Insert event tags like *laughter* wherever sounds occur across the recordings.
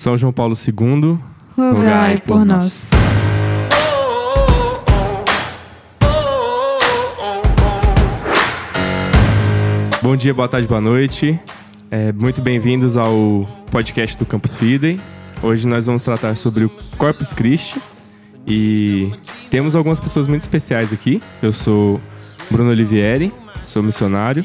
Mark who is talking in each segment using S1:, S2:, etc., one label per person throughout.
S1: São João Paulo II, rogai por nós. Bom dia, boa tarde, boa noite. É, muito bem-vindos ao podcast do Campus Fidem. Hoje nós vamos tratar sobre o Corpus Christi e temos algumas pessoas muito especiais aqui. Eu sou Bruno Olivieri, sou missionário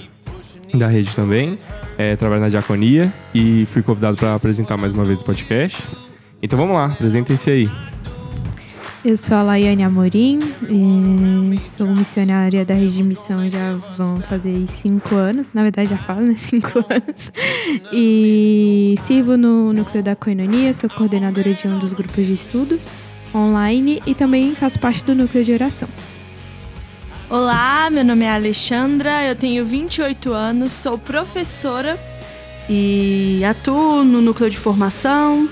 S1: da rede também é, trabalho na Diaconia e fui convidado para apresentar mais uma vez o podcast. Então vamos lá, apresentem-se aí.
S2: Eu sou a Laiane Amorim, sou missionária da Rede Missão já vão fazer cinco anos, na verdade já falo, né? *laughs* Cinco anos. E sirvo no núcleo da Coinonia, sou coordenadora de um dos grupos de estudo online e também faço parte do
S3: núcleo de oração. Olá, meu nome é Alexandra, eu tenho 28 anos, sou professora e atuo no núcleo de formação,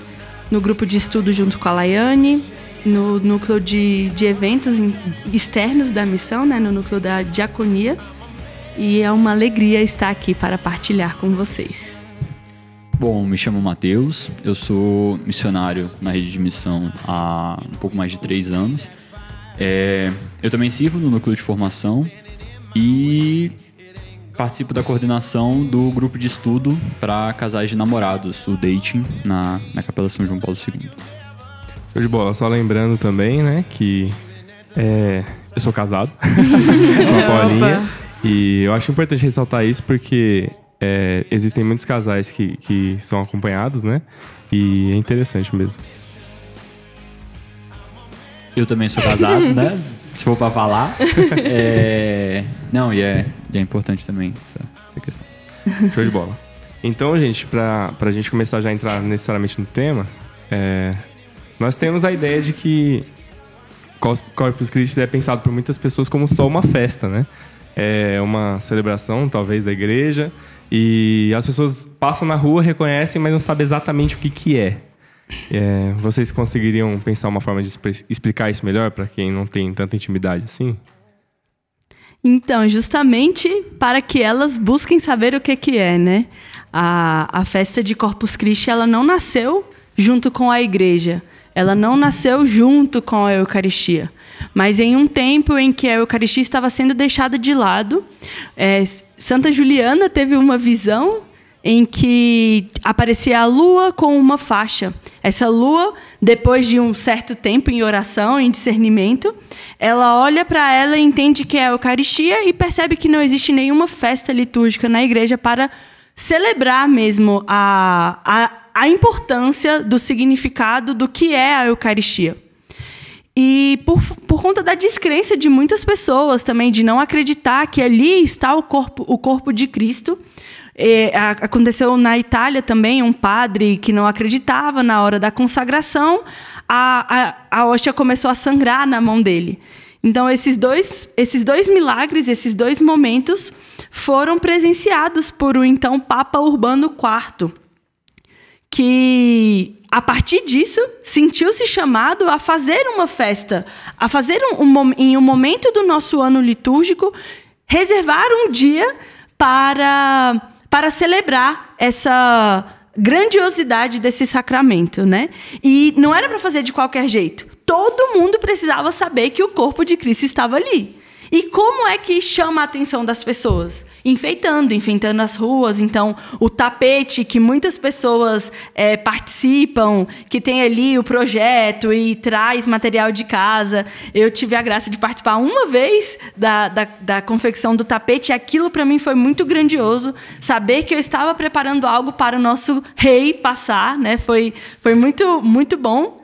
S3: no grupo de estudo junto com a Laiane, no núcleo de, de eventos externos da missão, né, no núcleo da diaconia. E é uma alegria estar aqui para partilhar com vocês.
S4: Bom, me chamo Matheus, eu sou missionário na rede de missão há um pouco mais de três anos. É, eu também sirvo no núcleo de formação e participo da coordenação do grupo de estudo para casais de namorados, o Dating, na, na Capela São João Paulo II.
S1: Show de bola. Só lembrando também, né, que é, eu sou casado *laughs* com a Paulinha. E eu acho importante ressaltar isso porque é, existem muitos casais que, que são acompanhados, né? E é interessante mesmo. Eu também sou
S4: casado, né?
S1: *laughs* Se for pra falar. É... Não, e é, e é importante também essa, essa questão. Show de bola. Então, gente, pra, pra gente começar já a entrar necessariamente no tema, é, nós temos a ideia de que Corpus Christi é pensado por muitas pessoas como só uma festa, né? É uma celebração, talvez, da igreja. E as pessoas passam na rua, reconhecem, mas não sabem exatamente o que, que é. É, vocês conseguiriam pensar uma forma de explicar isso melhor para quem não tem tanta intimidade assim?
S3: Então, justamente para que elas busquem saber o que, que é, né? A, a festa de Corpus Christi, ela não nasceu junto com a igreja. Ela não nasceu junto com a Eucaristia. Mas em um tempo em que a Eucaristia estava sendo deixada de lado, é, Santa Juliana teve uma visão em que aparecia a lua com uma faixa. Essa lua, depois de um certo tempo em oração, em discernimento, ela olha para ela e entende que é a Eucaristia e percebe que não existe nenhuma festa litúrgica na igreja para celebrar mesmo a, a, a importância do significado do que é a Eucaristia. E por, por conta da descrença de muitas pessoas também, de não acreditar que ali está o corpo, o corpo de Cristo é, aconteceu na Itália também um padre que não acreditava na hora da consagração, a, a, a hóstia começou a sangrar na mão dele. Então, esses dois, esses dois milagres, esses dois momentos foram presenciados por o então Papa Urbano IV, que, a partir disso, sentiu-se chamado a fazer uma festa, a fazer um, um, em um momento do nosso ano litúrgico, reservar um dia para para celebrar essa grandiosidade desse sacramento, né? E não era para fazer de qualquer jeito. Todo mundo precisava saber que o corpo de Cristo estava ali. E como é que chama a atenção das pessoas? Enfeitando, enfeitando as ruas. Então, o tapete que muitas pessoas é, participam, que tem ali o projeto e traz material de casa. Eu tive a graça de participar uma vez da, da, da confecção do tapete. E aquilo, para mim, foi muito grandioso. Saber que eu estava preparando algo para o nosso rei passar, né? Foi, foi muito, muito bom.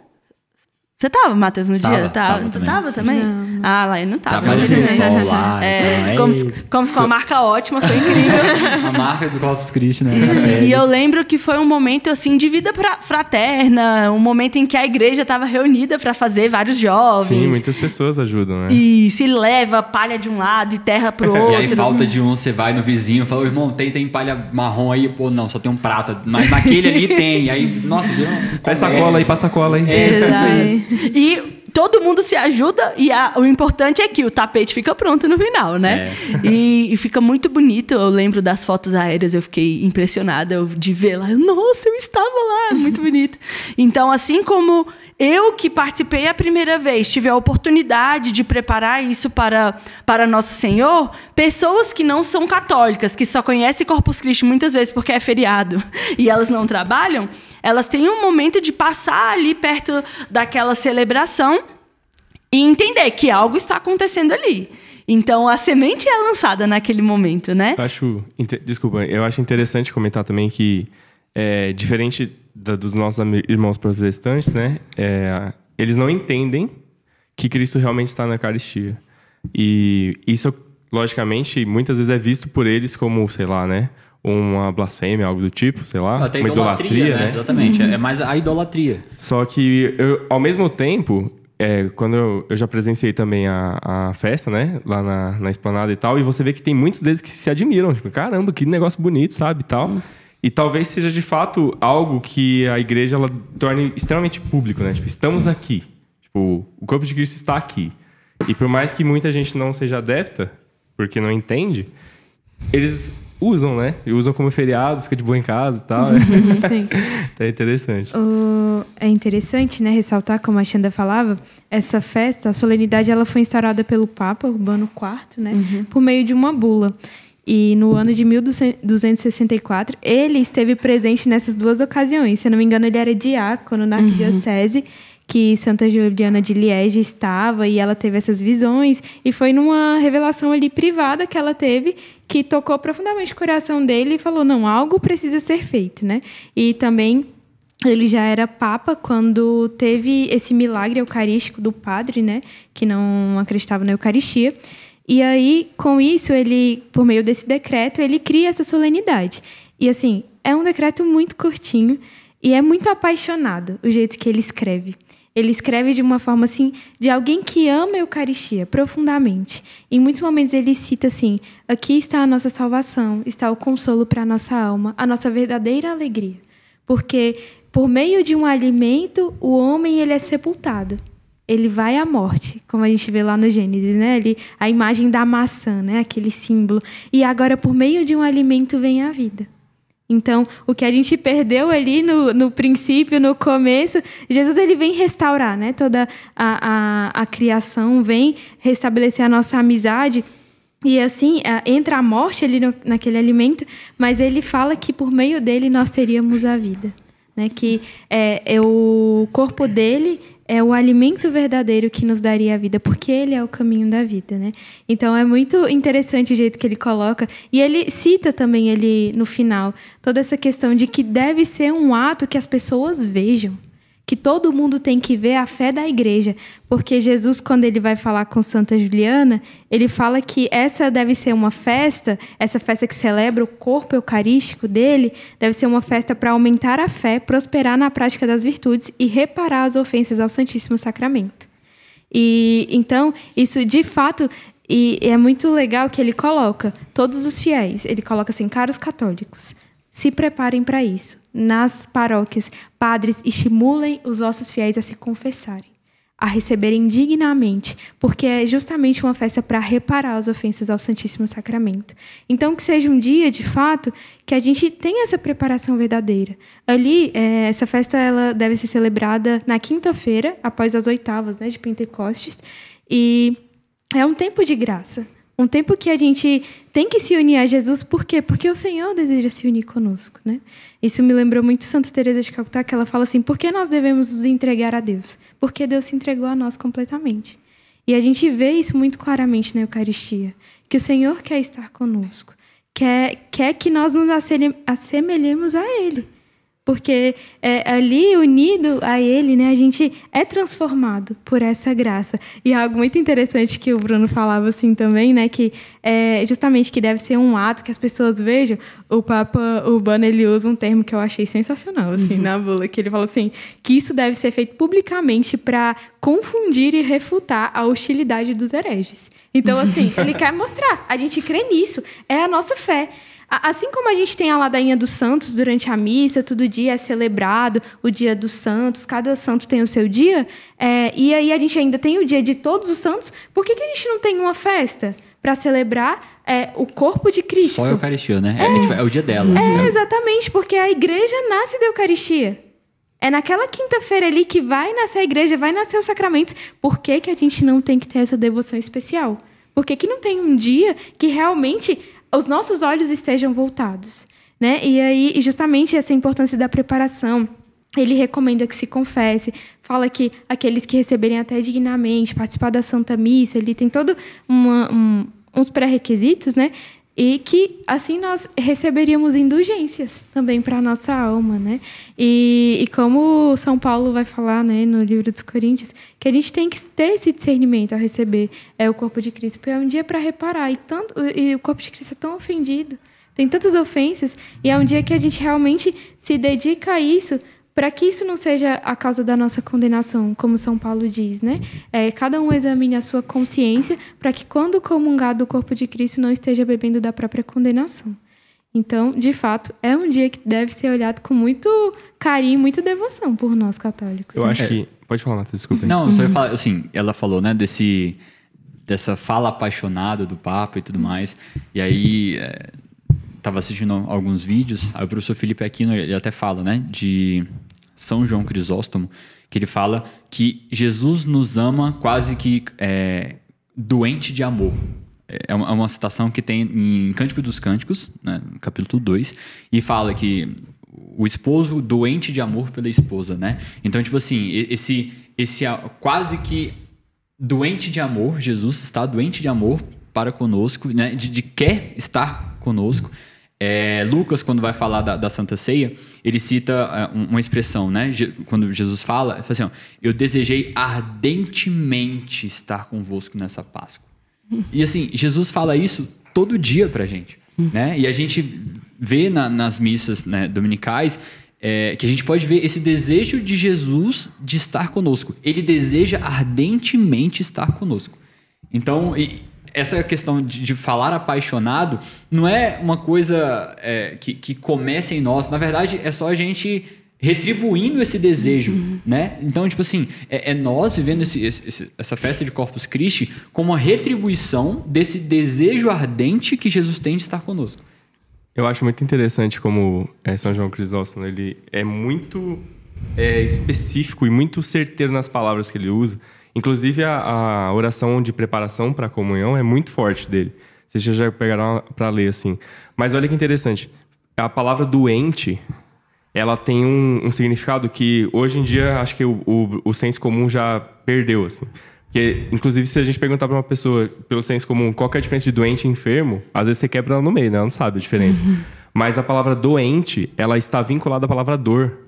S3: Você tava, Matheus, no dia? Tava, tava, tava tu também. tava também? Não. Ah, lá eu não tava. Trabalhei com sol lá. É, é... Como, com uma marca ótima, foi incrível.
S4: *laughs* a marca do Corpus Christi, né? *laughs* E, eu
S3: lembro que foi um momento, assim, de vida fraterna, um momento em que a igreja estava reunida para fazer vários jovens. Sim, muitas
S4: pessoas ajudam, né? E
S3: se leva palha de um lado e terra pro outro. *laughs* E aí, falta
S4: de um, você vai no vizinho e fala, irmão, tem, tem palha marrom aí? Pô, não, só tem um prata. Mas naquele ali tem. E aí,
S3: nossa, viu? Passa cola aí,
S1: passa cola aí.
S4: É, é
S3: e todo mundo se ajuda e a, o importante é que o tapete fica pronto no final, né? É. E, e, fica muito bonito. Eu lembro das fotos aéreas, eu fiquei impressionada de ver lá. Nossa, eu estava lá, é muito bonito. Então, assim como eu que participei a primeira vez, tive a oportunidade de preparar isso para, para Nosso Senhor, pessoas que não são católicas, que só conhecem Corpus Christi muitas vezes porque é feriado *laughs* e elas não trabalham, elas têm um momento de passar ali perto daquela celebração e entender que algo está acontecendo ali. Então a semente é lançada naquele momento, né? Eu
S1: acho, desculpa, eu acho interessante comentar também que é, diferente da, dos nossos irmãos protestantes, né? É, eles não entendem que Cristo realmente está na Eucaristia. E isso, logicamente, muitas vezes é visto por eles como, sei lá, né? uma blasfêmia, algo do tipo, sei lá. Até uma idolatria, idolatria né? né? Exatamente, é, uhum. é
S4: mais a idolatria.
S1: Só que, eu, ao mesmo tempo, é, quando eu, eu, já presenciei também a, a festa, né? Lá na, na esplanada e tal, e você vê que tem muitos deles que se admiram, tipo, caramba, que negócio bonito, sabe? E tal. Uhum. E talvez seja de fato algo que a igreja ela torne extremamente público, né? Tipo, estamos aqui. Tipo, o corpo de Cristo está aqui. E por mais que muita gente não seja adepta, porque não entende, eles usam, né? E usam como feriado, fica de boa em casa e tal. Uhum, sim. é *laughs* interessante.
S2: O... É interessante, né, ressaltar, como a Xanda falava, essa festa, a solenidade, ela foi instaurada pelo Papa Urbano IV, né? Uhum. Por meio de uma bula. E no ano de 1264, ele esteve presente nessas duas ocasiões. Se eu não me engano, ele era diácono na uhum. arquidiocese. Uhum que Santa Juliana de Liege estava e ela teve essas visões e foi numa revelação ali privada que ela teve que tocou profundamente o coração dele e falou não algo precisa ser feito né e também ele já era papa quando teve esse milagre eucarístico do padre né que não acreditava na Eucaristia e aí com isso ele por meio desse decreto ele cria essa solenidade e assim é um decreto muito curtinho e é muito apaixonado o jeito que ele escreve ele escreve de uma forma assim, de alguém que ama a Eucaristia profundamente. Em muitos momentos ele cita assim: aqui está a nossa salvação, está o consolo para a nossa alma, a nossa verdadeira alegria. Porque por meio de um alimento, o homem ele é sepultado. Ele vai à morte, como a gente vê lá no Gênesis, né? Ele, a imagem da maçã, né? Aquele símbolo. E agora, por meio de um alimento, vem a vida. Então, o que a gente perdeu ali no, no princípio, no começo, Jesus ele vem restaurar, né? Toda a, a, a criação vem restabelecer a nossa amizade. E assim, entra a morte ali no, naquele alimento, mas ele fala que por meio dele nós teríamos a vida. Né? Que é, é o corpo dele é o alimento verdadeiro que nos daria a vida, porque ele é o caminho da vida, né? Então é muito interessante o jeito que ele coloca e ele cita também ele no final toda essa questão de que deve ser um ato que as pessoas vejam, que todo mundo tem que ver a fé da igreja, porque Jesus, quando ele vai falar com Santa Juliana, ele fala que essa deve ser uma festa, essa festa que celebra o corpo eucarístico dele, deve ser uma festa para aumentar a fé, prosperar na prática das virtudes e reparar as ofensas ao Santíssimo Sacramento. E então, isso de fato e é muito legal que ele coloca todos os fiéis, ele coloca assim, caros católicos se preparem para isso. Nas paróquias, padres estimulem os vossos fiéis a se confessarem, a receberem dignamente, porque é justamente uma festa para reparar as ofensas ao Santíssimo Sacramento. Então, que seja um dia, de fato, que a gente tenha essa preparação verdadeira. Ali, é, essa festa ela deve ser celebrada na quinta-feira, após as oitavas né, de Pentecostes, e é um tempo de graça. Um tempo que a gente tem que se unir a Jesus, por quê? Porque o Senhor deseja se unir conosco, né? Isso me lembrou muito Santa Teresa de Calcutá, que ela fala assim: "Por que nós devemos nos entregar a Deus? Porque Deus se entregou a nós completamente". E a gente vê isso muito claramente na Eucaristia, que o Senhor quer estar conosco, quer quer que nós nos assemelhemos a ele porque é, ali unido a Ele, né, a gente é transformado por essa graça. E algo muito interessante que o Bruno falava assim também, né, que é justamente que deve ser um ato que as pessoas vejam. O Papa Urbano ele usa um termo que eu achei sensacional assim uhum. na bula, que ele fala assim que isso deve ser feito publicamente para confundir e refutar a hostilidade dos hereges. Então assim ele quer mostrar, a gente crê nisso, é a nossa fé. Assim como a gente tem a ladainha dos santos durante a missa, todo dia é celebrado o dia dos santos, cada santo tem o seu dia, é, e aí a gente ainda tem o dia de todos os santos, por que, que a gente não tem uma festa? para celebrar é, o corpo de Cristo. Só a Eucaristia,
S4: né? É, é, tipo, é o dia dela. É, né?
S2: exatamente, porque a igreja nasce da Eucaristia. É naquela quinta-feira ali que vai nascer a igreja, vai nascer os sacramentos. Por que, que a gente não tem que ter essa devoção especial? Por que, que não tem um dia que realmente os nossos olhos estejam voltados. Né? E aí, justamente essa importância da preparação. Ele recomenda que se confesse, fala que aqueles que receberem até dignamente, participar da Santa Missa, ele tem todos um, uns pré-requisitos, né? e que assim nós receberíamos indulgências também para a nossa alma, né? E, e, como São Paulo vai falar, né, no livro dos Coríntios, que a gente tem que ter esse discernimento ao receber é o corpo de Cristo, porque é um dia para reparar e tanto e o corpo de Cristo é tão ofendido, tem tantas ofensas e é um dia que a gente realmente se dedica a isso para que isso não seja a causa da nossa condenação, como São Paulo diz, né? É, cada um examine a sua consciência para que quando comungado o corpo de Cristo não esteja bebendo da própria condenação. Então, de fato, é um dia que deve ser olhado com muito carinho, muita devoção por nós católicos. Eu né? acho é.
S4: que pode falar, Nata, desculpa. Aí. Não, só ia falar, assim, ela falou, né, desse dessa fala apaixonada do Papa e tudo mais. E aí é, assistindo alguns vídeos, aí o professor Felipe Aquino ele até fala, né, de são João Crisóstomo, que ele fala que Jesus nos ama quase que é, doente de amor. É uma, é uma, citação que tem em Cântico dos Cânticos, né, no capítulo 2, e fala que o esposo doente de amor pela esposa, né? Então, tipo assim, esse, esse quase que doente de amor, Jesus está doente de amor para conosco, né? De, de quer estar conosco. É, Lucas, quando vai falar da, da Santa Ceia, ele cita uh, uma expressão, né? Je, quando Jesus fala, fala assim, ó, eu desejei ardentemente estar convosco nessa Páscoa. E assim, Jesus fala isso todo dia pra gente, né? E a gente vê na, nas missas né, dominicais é, que a gente pode ver esse desejo de Jesus de estar conosco. Ele deseja ardentemente estar conosco. Então, e, essa questão de, de, falar apaixonado não é uma coisa é, que, que começa em nós. Na verdade, é só a gente retribuindo esse desejo, uhum. né? Então, tipo assim, é, é nós vivendo esse, esse, essa festa de Corpus Christi
S1: como a retribuição desse desejo
S4: ardente que Jesus tem de estar conosco.
S1: Eu acho muito interessante como é, São João Crisóstomo, ele é muito é, específico e muito certeiro nas palavras que ele usa. Inclusive, a, a oração de preparação para a comunhão é muito forte dele. Vocês já pegaram para ler, assim. Mas olha que interessante. A palavra doente, ela tem um, um significado que hoje em dia acho que o, o, o senso comum já perdeu, assim. Porque, inclusive, se a gente perguntar para uma pessoa, pelo senso comum, qual é a diferença de doente e enfermo, às vezes você quebra ela no meio, né? Ela não sabe a diferença. Uhum. Mas a palavra doente, ela está vinculada à palavra dor.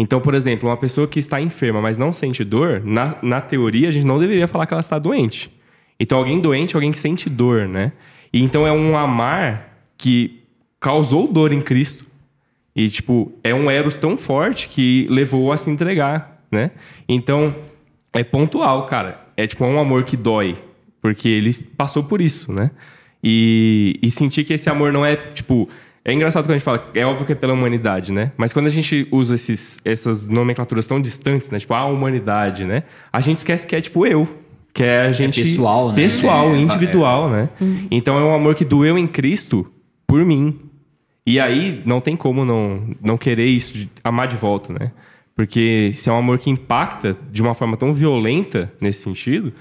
S1: Então, por exemplo, uma pessoa que está enferma, mas não sente dor, na, na teoria a gente não deveria falar que ela está doente. Então, alguém doente é alguém que sente dor, né? E então é um amar que causou dor em Cristo. E, tipo, é um Eros tão forte que levou a se entregar, né? Então, é pontual, cara. É tipo é um amor que dói, porque ele passou por isso, né? E, e sentir que esse amor não é, tipo, é engraçado quando a gente fala, é óbvio que é pela humanidade, né? Mas quando a gente usa esses, essas nomenclaturas tão distantes, né? Tipo, a humanidade, né? A gente esquece que é tipo eu. Que é a é gente. É pessoal, né? Pessoal, é, é individual, é. né? Uhum. Então é um amor que doeu em Cristo por mim. E aí não tem como não, não querer isso, de amar de volta, né? Porque se é um amor que impacta de uma forma tão violenta nesse sentido,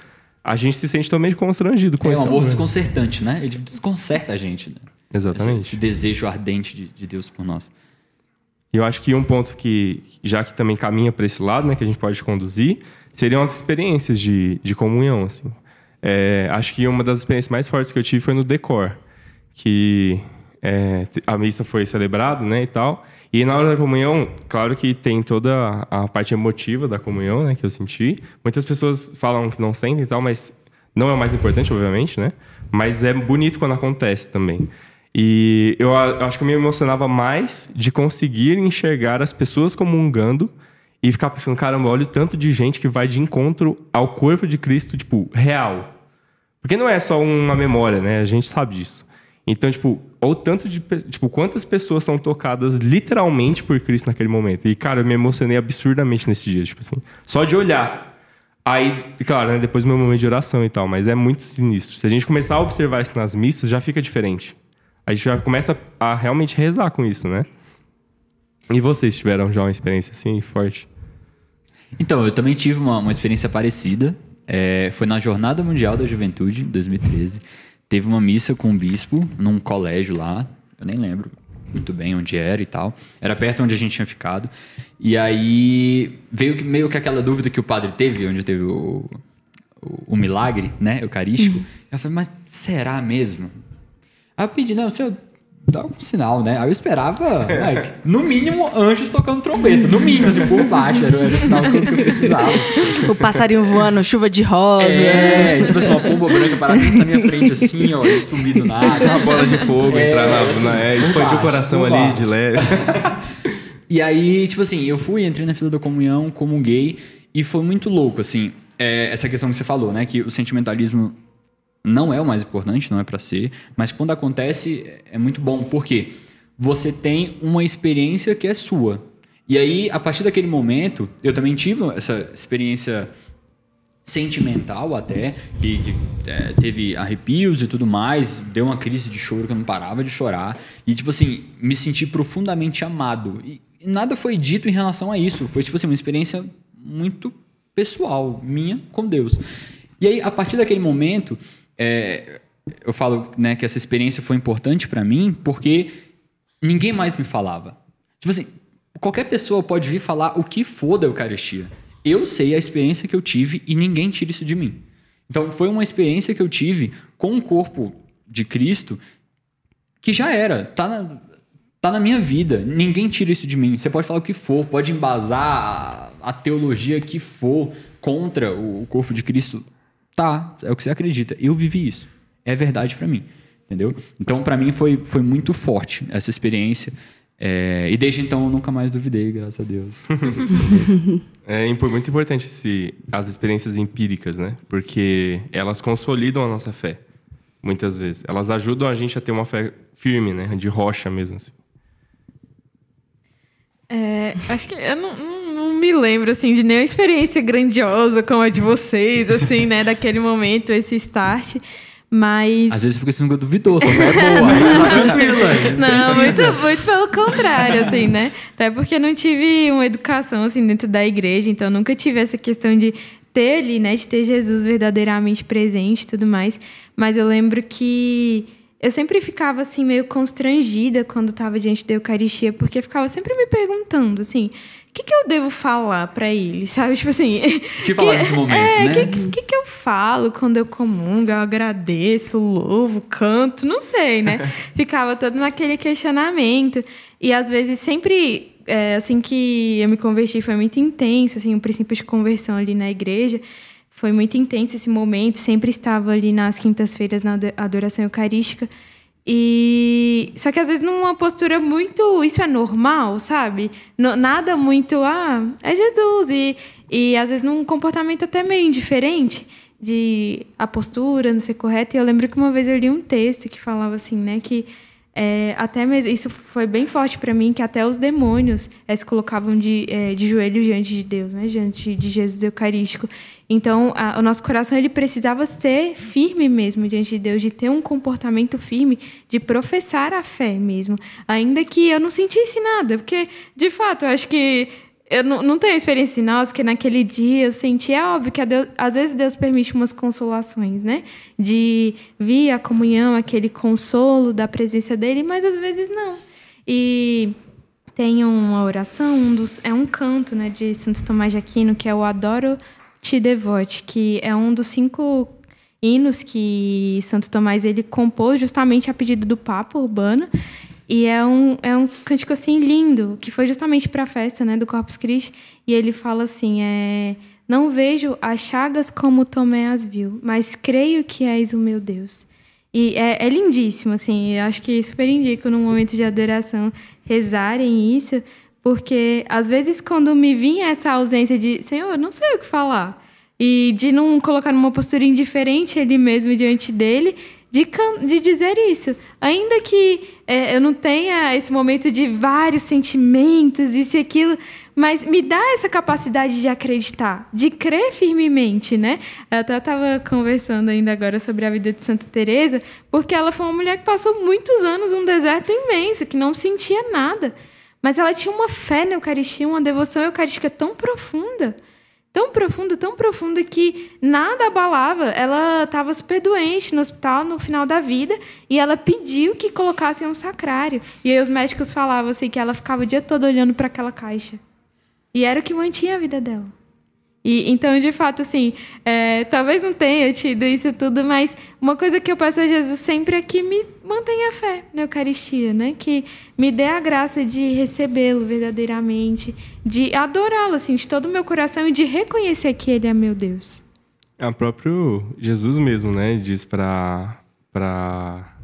S1: a gente se sente também constrangido com isso. É um amor, amor
S4: desconcertante, né? Ele desconcerta a gente, né?
S1: Exatamente. Esse, esse desejo ardente de, de Deus por nós. Eu acho que um ponto que, já que também caminha para esse lado, né, que a gente pode conduzir, seriam as experiências de, de comunhão, assim. É, acho que uma das experiências mais fortes que eu tive foi no decor, que é, a missa foi celebrada, né, e tal. E na hora da comunhão, claro que tem toda a parte emotiva da comunhão, né, que eu senti. Muitas pessoas falam que não sentem e tal, mas não é o mais importante, obviamente, né? Mas é bonito quando acontece também. E eu, eu acho que eu me emocionava mais de conseguir enxergar as pessoas comungando e ficar pensando, caramba, olha o tanto de gente que vai de encontro ao corpo de Cristo, tipo, real. Porque não é só uma memória, né? A gente sabe disso. Então, tipo, ou tanto de. Tipo, quantas pessoas são tocadas literalmente por Cristo naquele momento. E, cara, eu me emocionei absurdamente nesse dia, tipo assim. Só de olhar. Aí, claro, né, depois do meu momento de oração e tal, mas é muito sinistro. Se a gente começar a observar isso nas missas, já fica diferente a gente já começa a realmente rezar com isso, né? E vocês tiveram já uma experiência assim, forte? Então, eu também tive uma, uma experiência parecida. É, foi na Jornada
S4: Mundial da Juventude, 2013. Teve uma missa com um bispo num colégio lá, eu nem lembro muito bem onde era e tal. Era perto onde a gente tinha ficado. E aí veio meio que aquela dúvida que o padre teve, onde teve o, o, o milagre, né, eucarístico. Uhum. Eu falei, mas será mesmo? Aí eu pedi, não, senhor, dá algum sinal, né? Aí eu esperava, like, *laughs* no mínimo, anjos tocando trombeta. No mínimo, assim, por
S3: baixo. Era, o sinal que eu, precisava. O passarinho voando, chuva de rosa. É, é, tipo assim, uma *laughs* pomba branca parada na minha frente,
S1: assim, ó, e sumido na Uma bola de é, fogo, é, entrar na... Assim, na é, expandir baixo, o coração ali baixo. de leve. *laughs*
S4: E aí, tipo assim, eu fui, entrei na fila da comunhão, como gay e foi muito louco, assim, é, essa questão que você falou, né? Que o sentimentalismo não é o mais importante, não é para ser, mas quando acontece é muito bom, porque você tem uma experiência que é sua. E aí, a partir daquele momento, eu também tive essa experiência sentimental até, que, que é, teve arrepios e tudo mais, deu uma crise de choro que eu não parava de chorar. E, tipo assim, me senti profundamente amado. E nada foi dito em relação a isso. Foi, tipo assim, uma experiência muito pessoal, minha com Deus. E aí, a partir daquele momento, é, eu falo né, que essa experiência foi importante para mim porque ninguém mais me falava. Tipo assim, qualquer pessoa pode vir falar o que for da Eucaristia. Eu sei a experiência que eu tive e ninguém tira isso de mim. Então foi uma experiência que eu tive com o corpo de Cristo que já era, tá na, tá na minha vida. Ninguém tira isso de mim. Você pode falar o que for, pode embasar a, a teologia que for contra o, o corpo de Cristo tá, é o que você acredita. Eu vivi isso. É verdade para mim. Entendeu? Então, para mim, foi, foi muito
S1: forte essa experiência. É, e desde então eu nunca mais
S4: duvidei, graças a Deus.
S1: *laughs* é muito importante esse, as experiências empíricas, né? Porque elas consolidam a nossa fé, muitas vezes. Elas ajudam a gente a ter uma fé firme, né? De rocha mesmo. Assim.
S2: É, acho que eu não, não me lembro, assim, de nenhuma experiência grandiosa como a de vocês, assim, né? Daquele momento, esse start. Mas. Às vezes
S4: fica assim, duvidou, mas é boa. *laughs* não, não, não muito,
S2: muito pelo contrário, assim, né? Até porque eu não tive uma educação, assim, dentro da igreja, então nunca tive essa questão de ter ali, né? De ter Jesus verdadeiramente presente e tudo mais. Mas eu lembro que eu sempre ficava assim meio constrangida quando estava diante da Eucaristia, porque ficava sempre me perguntando assim, o que, que eu devo falar para ele, *laughs* sabe? Tipo assim, o que falar que, nesse momento, é, né? O que, que, que, eu falo quando eu comungo? Eu agradeço, louvo, canto, não sei, né? *laughs* ficava todo naquele questionamento e às vezes sempre é, assim que eu me converti foi muito intenso, assim, o princípio de conversão ali na igreja. Foi muito intenso esse momento, sempre estava ali nas quintas-feiras na adoração eucarística. E só que às vezes numa postura muito, isso é normal, sabe? nada muito, ah, é Jesus e e às vezes num comportamento até meio indiferente de a postura não ser correta. E eu lembro que uma vez eu li um texto que falava assim, né, que é, até mesmo isso foi bem forte para mim que até os demônios é, se colocavam de, é, de joelhos diante de Deus, né, diante de Jesus Eucarístico. Então, a, o nosso coração ele precisava ser firme mesmo diante de Deus, de ter um comportamento firme, de professar a fé mesmo, ainda que eu não sentisse nada, porque de fato eu acho que eu não, não tenho experiência de nós que naquele dia eu senti, é óbvio que Deus, às vezes Deus permite umas consolações, né? De vir a comunhão, aquele consolo da presença dele, mas às vezes não. E tem uma oração, um dos, é um canto né, de Santo Tomás de Aquino, que é o Adoro te Devote, que é um dos cinco hinos que Santo Tomás ele compôs justamente a pedido do Papa Urbano. E é um, é um cântico assim lindo, que foi justamente para a festa né, do Corpus Christi. E ele fala assim: é, Não vejo as chagas como Tomé as viu, mas creio que és o meu Deus. E é, é lindíssimo, assim, acho que super indico no momento de adoração rezarem isso, porque às vezes quando me vinha essa ausência de Senhor, eu não sei o que falar. E de não colocar numa postura indiferente ele mesmo diante dele, de, de dizer isso. Ainda que é, eu não tenha esse momento de vários sentimentos, isso e aquilo, mas me dá essa capacidade de acreditar, de crer firmemente, né? Eu até estava conversando ainda agora sobre a vida de Santa Teresa, porque ela foi uma mulher que passou muitos anos num deserto imenso, que não sentia nada. Mas ela tinha uma fé na Eucaristia, uma devoção eucarística tão profunda, tão profunda, tão profunda que nada abalava. Ela estava super doente no hospital no final da vida e ela pediu que colocassem um sacrário. E aí os médicos falavam assim que ela ficava o dia todo olhando para aquela caixa. E era o que mantinha a vida dela. E então, de fato, assim, é, talvez não tenha tido isso tudo, mas uma coisa que eu peço a Jesus sempre é que me mantenha a fé na Eucaristia, né? Que me dê a graça de recebê-lo verdadeiramente, de adorá-lo, assim, de todo o meu coração e de reconhecer que ele é meu Deus.
S1: É o próprio Jesus mesmo, né? Diz para para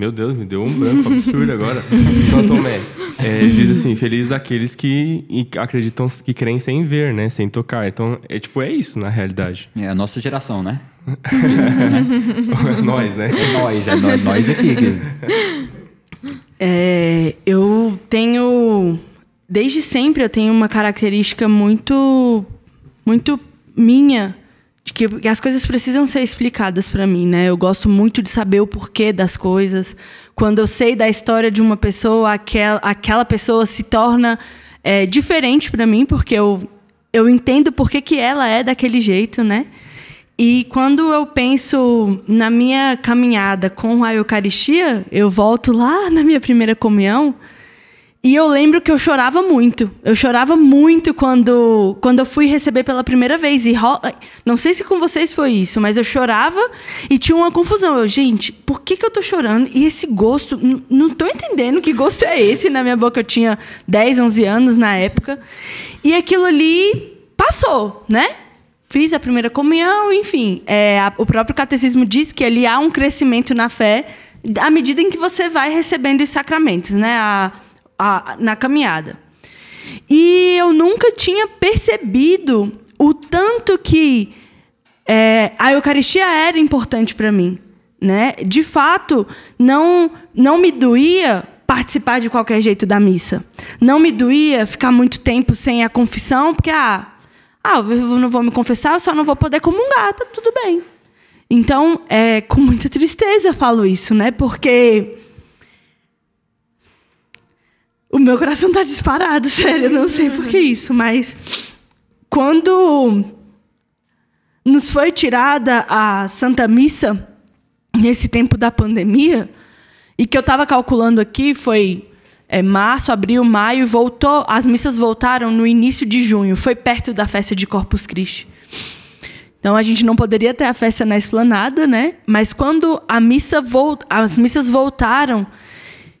S1: meu Deus, me deu um branco absurdo agora. São *laughs* Tomé. É, diz assim, felizes aqueles que acreditam, que creem sem ver, né? Sem tocar. Então, é tipo, é isso na realidade. É a nossa geração, né?
S4: é *laughs* nós, né? É nós, é nós, nós aqui. *laughs*
S3: É, eu tenho... Desde sempre eu tenho uma característica muito... Muito minha de que as coisas precisam ser explicadas para mim, né? Eu gosto muito de saber o porquê das coisas. Quando eu sei da história de uma pessoa, aquela, aquela pessoa se torna é, diferente para mim, porque eu, eu entendo por que, que ela é daquele jeito, né? E quando eu penso na minha caminhada com a Eucaristia, eu volto lá na minha primeira comunhão, e eu lembro que eu chorava muito. Eu chorava muito quando, quando eu fui receber pela primeira vez. E não sei se com vocês foi isso, mas eu chorava e tinha uma confusão. Eu, gente, por que, que eu tô chorando? E esse gosto, não tô entendendo que gosto é esse na minha boca. Eu tinha 10, 11 anos na época. E aquilo ali passou, né? Fiz a primeira comunhão, enfim. É, a, o próprio catecismo diz que ali há um crescimento na fé à medida em que você vai recebendo os sacramentos, né? A, a, na caminhada. E eu nunca tinha percebido o tanto que é, a Eucaristia era importante para mim. Né? De fato, não, não me doía participar de qualquer jeito da missa. Não me doía ficar muito tempo sem a confissão, porque, ah, ah eu não vou me confessar, eu só não vou poder comungar, tá tudo bem. Então, é, com muita tristeza eu falo isso, né? Porque o meu coração tá disparado, *laughs* sério, eu não sei por que isso, mas quando nos foi tirada a Santa Missa nesse tempo da pandemia, e que eu estava calculando aqui foi é, março, abril, maio, voltou, as missas voltaram no início de junho, foi perto da festa de Corpus Christi. Então a gente não poderia ter a festa na esplanada, né? Mas quando a missa volt, as missas voltaram,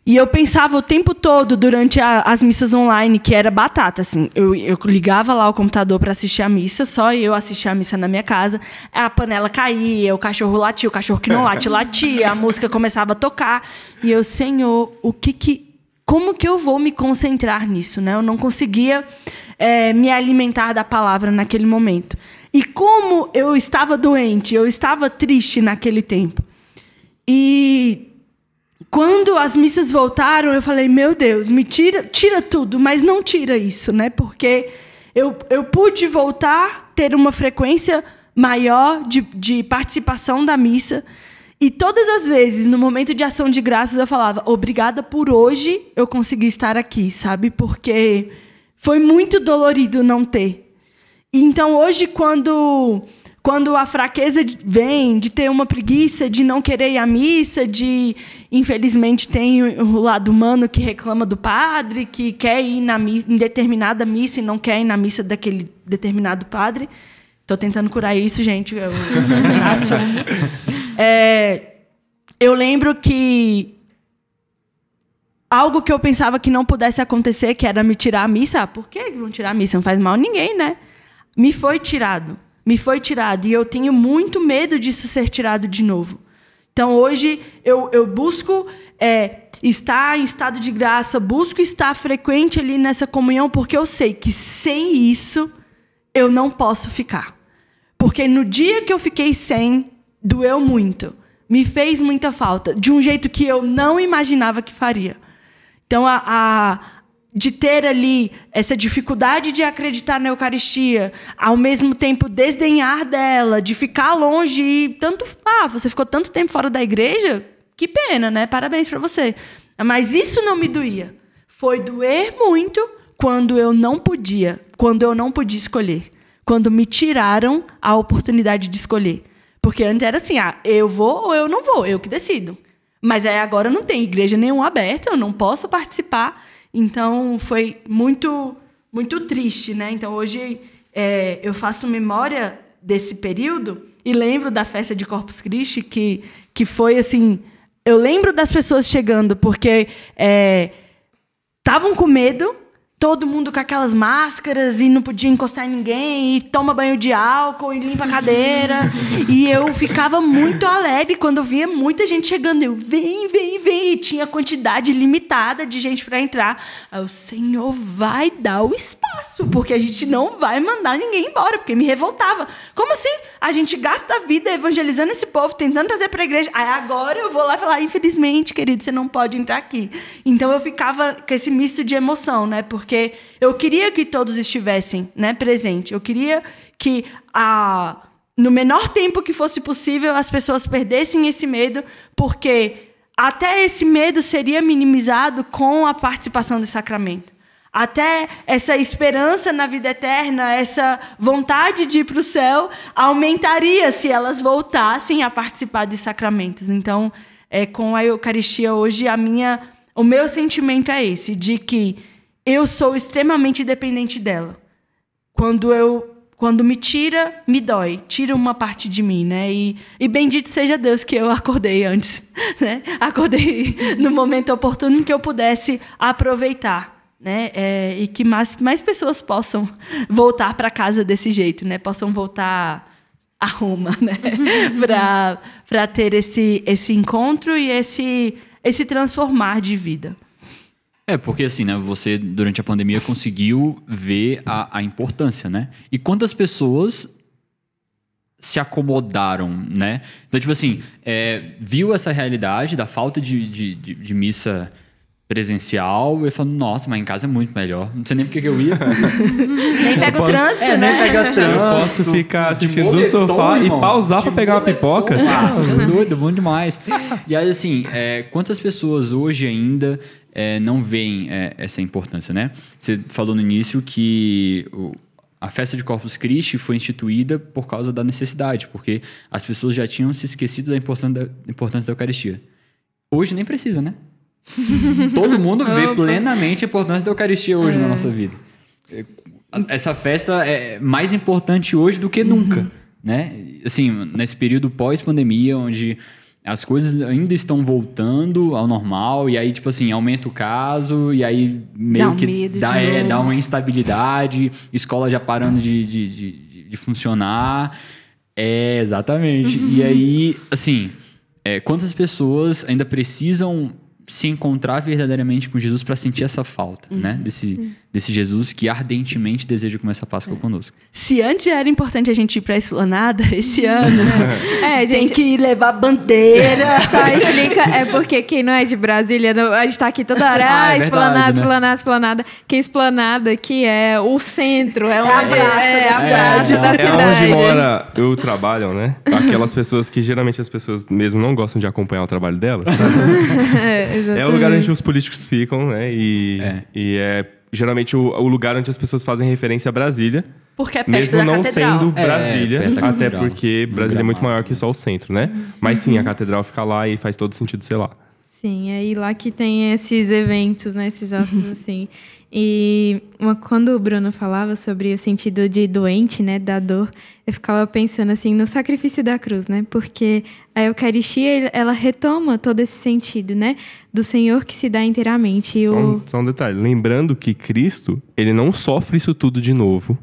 S3: e eu pensava o tempo todo durante a, as missas online que era batata, assim. Eu, eu ligava lá o computador para assistir a missa, só eu assistia a missa na minha casa. A panela caía, o cachorro latia, o cachorro que não late latia, a música começava a tocar. E eu, Senhor, o que que. Como que eu vou me concentrar nisso, né? Eu não conseguia é, me alimentar da palavra naquele momento. E como eu estava doente, eu estava triste naquele tempo. E quando as missas voltaram, eu falei, meu Deus, me tira, tira tudo, mas não tira isso, né? Porque eu, eu pude voltar, ter uma frequência maior de, de participação da missa. E todas as vezes, no momento de ação de graças, eu falava, obrigada por hoje eu consegui estar aqui, sabe? Porque foi muito dolorido não ter. Então hoje, quando quando a fraqueza vem de ter uma preguiça, de não querer ir à missa, de infelizmente tem o lado humano que reclama do padre, que quer ir na em determinada missa e não quer ir na missa daquele determinado padre. Estou tentando curar isso, gente. Eu, *laughs* é, eu lembro que algo que eu pensava que não pudesse acontecer, que era me tirar a missa. Ah, por que vão tirar a missa? Não faz mal a ninguém, né? Me foi tirado me foi tirado e eu tenho muito medo disso ser tirado de novo. Então hoje eu, eu busco é, estar em estado de graça, busco estar frequente ali nessa comunhão, porque eu sei que sem isso eu não posso ficar. Porque no dia que eu fiquei sem, doeu muito. Me fez muita falta, de um jeito que eu não imaginava que faria. Então a, a de ter ali essa dificuldade de acreditar na Eucaristia, ao mesmo tempo desdenhar dela, de ficar longe e tanto, ah, você ficou tanto tempo fora da igreja, que pena, né? Parabéns para você. Mas isso não me doía. Foi doer muito quando eu não podia, quando eu não podia escolher, quando me tiraram a oportunidade de escolher. Porque antes era assim, ah, eu vou ou eu não vou, eu que decido. Mas aí agora não tem igreja nenhuma aberta, eu não posso participar. Então foi muito muito triste, né? Então hoje é, eu faço memória desse período e lembro da festa de Corpus Christi que que foi assim, eu lembro das pessoas chegando porque estavam é, com medo todo mundo com aquelas máscaras e não podia encostar em ninguém, e toma banho de álcool e limpa a cadeira. *laughs* e eu ficava muito alegre quando via muita gente chegando. Eu, vem, vem, vem. E tinha quantidade limitada de gente para entrar. Aí, o Senhor vai dar o espaço, porque a gente não vai mandar ninguém embora, porque me revoltava. Como assim? A gente gasta a vida evangelizando esse povo, tentando trazer pra igreja. Aí agora eu vou lá falar, infelizmente, querido, você não pode entrar aqui. Então eu ficava com esse misto de emoção, né? Porque porque eu queria que todos estivessem, né, presente. Eu queria que a no menor tempo que fosse possível as pessoas perdessem esse medo, porque até esse medo seria minimizado com a participação do sacramento. Até essa esperança na vida eterna, essa vontade de ir para o céu, aumentaria se elas voltassem a participar dos sacramentos. Então, é, com a Eucaristia hoje, a minha, o meu sentimento é esse, de que eu sou extremamente dependente dela. Quando eu quando me tira, me dói, tira uma parte de mim, né? E, e bendito seja Deus que eu acordei antes, *laughs* né? Acordei *laughs* no momento oportuno em que eu pudesse aproveitar né? É, e que mais, mais pessoas possam *laughs* voltar para casa desse jeito, né? Possam voltar a Roma, né? para ter esse, esse encontro e esse, esse transformar de vida.
S4: É, porque assim, né, você durante a pandemia conseguiu ver a, a importância, né? E quantas pessoas se acomodaram, né? Então, tipo assim, é, viu essa realidade da falta de, de, de, de missa presencial, eu falo, nossa, mas em casa é muito melhor. Não sei nem porque que eu ia. *laughs*
S2: nem pega o trânsito, é, né? Nem pega trânsito. *laughs* Eu posso
S4: ficar assistindo do sofá irmão, e
S1: pausar para pegar moletom. uma
S4: pipoca. Nossa, é doido, bom demais. E aí, assim, é, quantas pessoas hoje ainda é, não veem é, essa importância, né? Você falou no início que... O, a festa de Corpus Christi foi instituída por causa da necessidade, porque as pessoas já tinham se esquecido da importância da, importância da Eucaristia. Hoje nem precisa, né?
S1: *laughs* Todo mundo vê
S4: plenamente a importância da Eucaristia hoje é. na nossa vida. É, essa festa é mais importante hoje do que uhum. nunca, né? Assim, nesse período pós-pandemia, onde as coisas ainda estão voltando ao normal, e aí, tipo assim, aumenta o caso, e aí meio dá um que dá, é, dá uma instabilidade, escola já parando de, de, de, de funcionar. É, exatamente. Uhum. E aí, assim, é, quantas pessoas ainda precisam se encontrar verdadeiramente com Jesus para sentir essa falta, uhum. né? Desse, desse Jesus que ardentemente deseja começar a Páscoa é. conosco.
S3: Se antes era importante a gente ir para a esplanada *laughs* esse ano,
S2: né?
S3: *laughs* é, gente, tem que levar bandeira. *laughs* Só explica, é porque quem não é de
S2: Brasília, não, a gente está aqui toda hora, ah, é esplanada, ah, verdade, esplanada, né? esplanada. Que esplanada aqui é o centro, é uma é é, praça, é, a cidade. da cidade. É, é onde mora,
S1: eu né? trabalho, né? Aquelas pessoas que geralmente as pessoas mesmo não gostam de acompanhar o trabalho delas. é, o lugar onde os políticos ficam, né? E é, e é geralmente o, o, lugar onde as pessoas fazem referência é Brasília. Porque é perto Mesmo não catedral. sendo é, Brasília, é, até porque Brasília é muito maior que só o centro, né? Mas sim, a uhum. catedral fica lá e faz todo sentido ser lá.
S3: Sim,
S2: é aí lá que tem esses eventos, né? Esses atos *laughs* assim. E uma, quando o Bruno falava sobre o sentido de doente, né, da dor, eu ficava pensando assim no sacrifício da cruz, né? Porque a Eucaristia ela retoma todo esse sentido, né, do Senhor que se dá inteiramente. E o... só, um,
S1: só um detalhe, lembrando que Cristo ele não sofre isso tudo de novo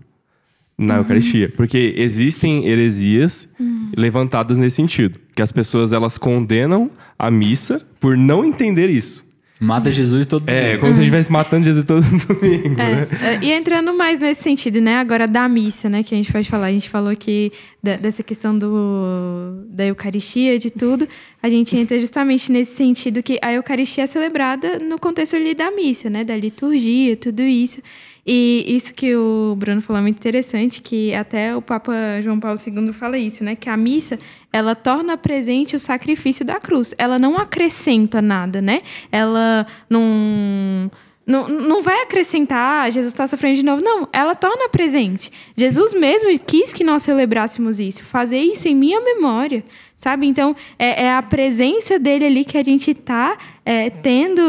S1: na uhum. Eucaristia, porque existem heresias uhum. levantadas nesse sentido, que as pessoas elas condenam a missa por não entender isso. Mata Jesus todo é, domingo. É, como se estivesse matando Jesus todo *laughs* domingo. É. Né?
S2: É, e entrando mais nesse sentido, né? Agora da missa, né? Que a gente pode falar. A gente falou que dessa questão do, da Eucaristia, de tudo. A gente entra justamente nesse sentido que a Eucaristia é celebrada no contexto ali da missa, né? Da liturgia, tudo isso. E isso que o Bruno falou é muito interessante, que até o Papa João Paulo II fala isso, né? Que a missa, ela torna presente o sacrifício da cruz. Ela não acrescenta nada, né? Ela não... Não, não vai acrescentar, ah, Jesus está sofrendo de novo. Não, ela torna presente. Jesus mesmo quis que nós celebrássemos isso, fazer isso em minha memória, sabe? Então, é, é a presença dele ali que a gente está é, tendo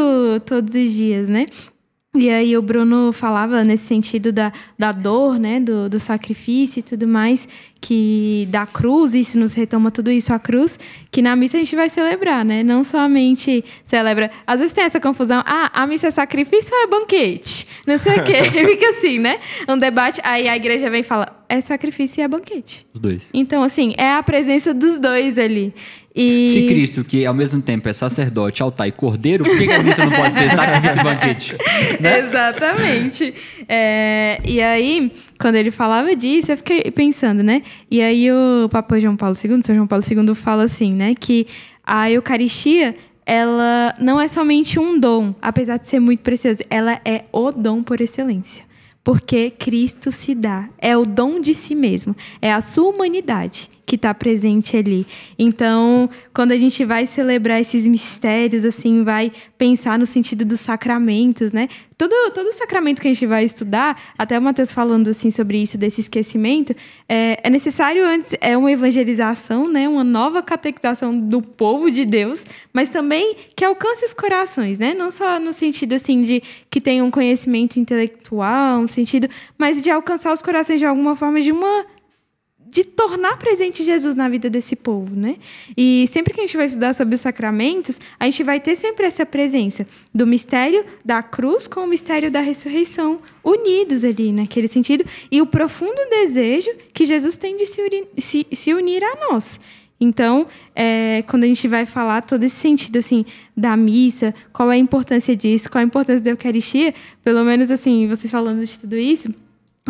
S2: todos os dias, né? E aí o Bruno falava nesse sentido da, da dor, né, do, do sacrifício e tudo mais, que da cruz, isso nos retoma tudo isso, a cruz, que na missa a gente vai celebrar, né? Não somente celebra. Às vezes tem essa confusão, ah, a missa é sacrifício ou é banquete? Não sei o quê. *laughs* Fica assim, né? Um debate, aí a igreja vem e fala, é sacrifício e é banquete. Os dois. Então, assim, é a presença dos dois ali. E... Se Cristo,
S4: que ao mesmo tempo é sacerdote, altar e cordeiro,
S3: por que, a missa não pode ser sacrifício e banquete? *laughs* Né? Exatamente.
S2: É, e aí, quando ele falava disso, eu fiquei pensando, né? E aí o Papa João Paulo II, São João Paulo II fala assim, né? Que a Eucaristia ela não é somente um dom, apesar de ser muito precioso, ela é o dom por excelência porque Cristo se dá, é o dom de si mesmo, é a sua humanidade que está presente ali. Então, quando a gente vai celebrar esses mistérios, assim, vai pensar no sentido dos sacramentos, né? Todo, todo sacramento que a gente vai estudar, até o Matheus falando assim sobre isso, desse esquecimento, é, é necessário antes, é uma evangelização, né? Uma nova catequização do povo de Deus, mas também que alcance os corações, né? Não só no sentido assim de que tenha um conhecimento intelectual, um sentido, mas de alcançar os corações de alguma forma de uma de tornar presente Jesus na vida desse povo, né? E sempre que a gente vai estudar sobre os sacramentos, a gente vai ter sempre essa presença do mistério da cruz com o mistério da ressurreição unidos ali naquele sentido e o profundo desejo que Jesus tem de se unir, se, se unir a nós. Então, é, quando a gente vai falar todo esse sentido assim da missa, qual é a importância disso, qual é a importância da Eucaristia, pelo menos assim vocês falando de tudo isso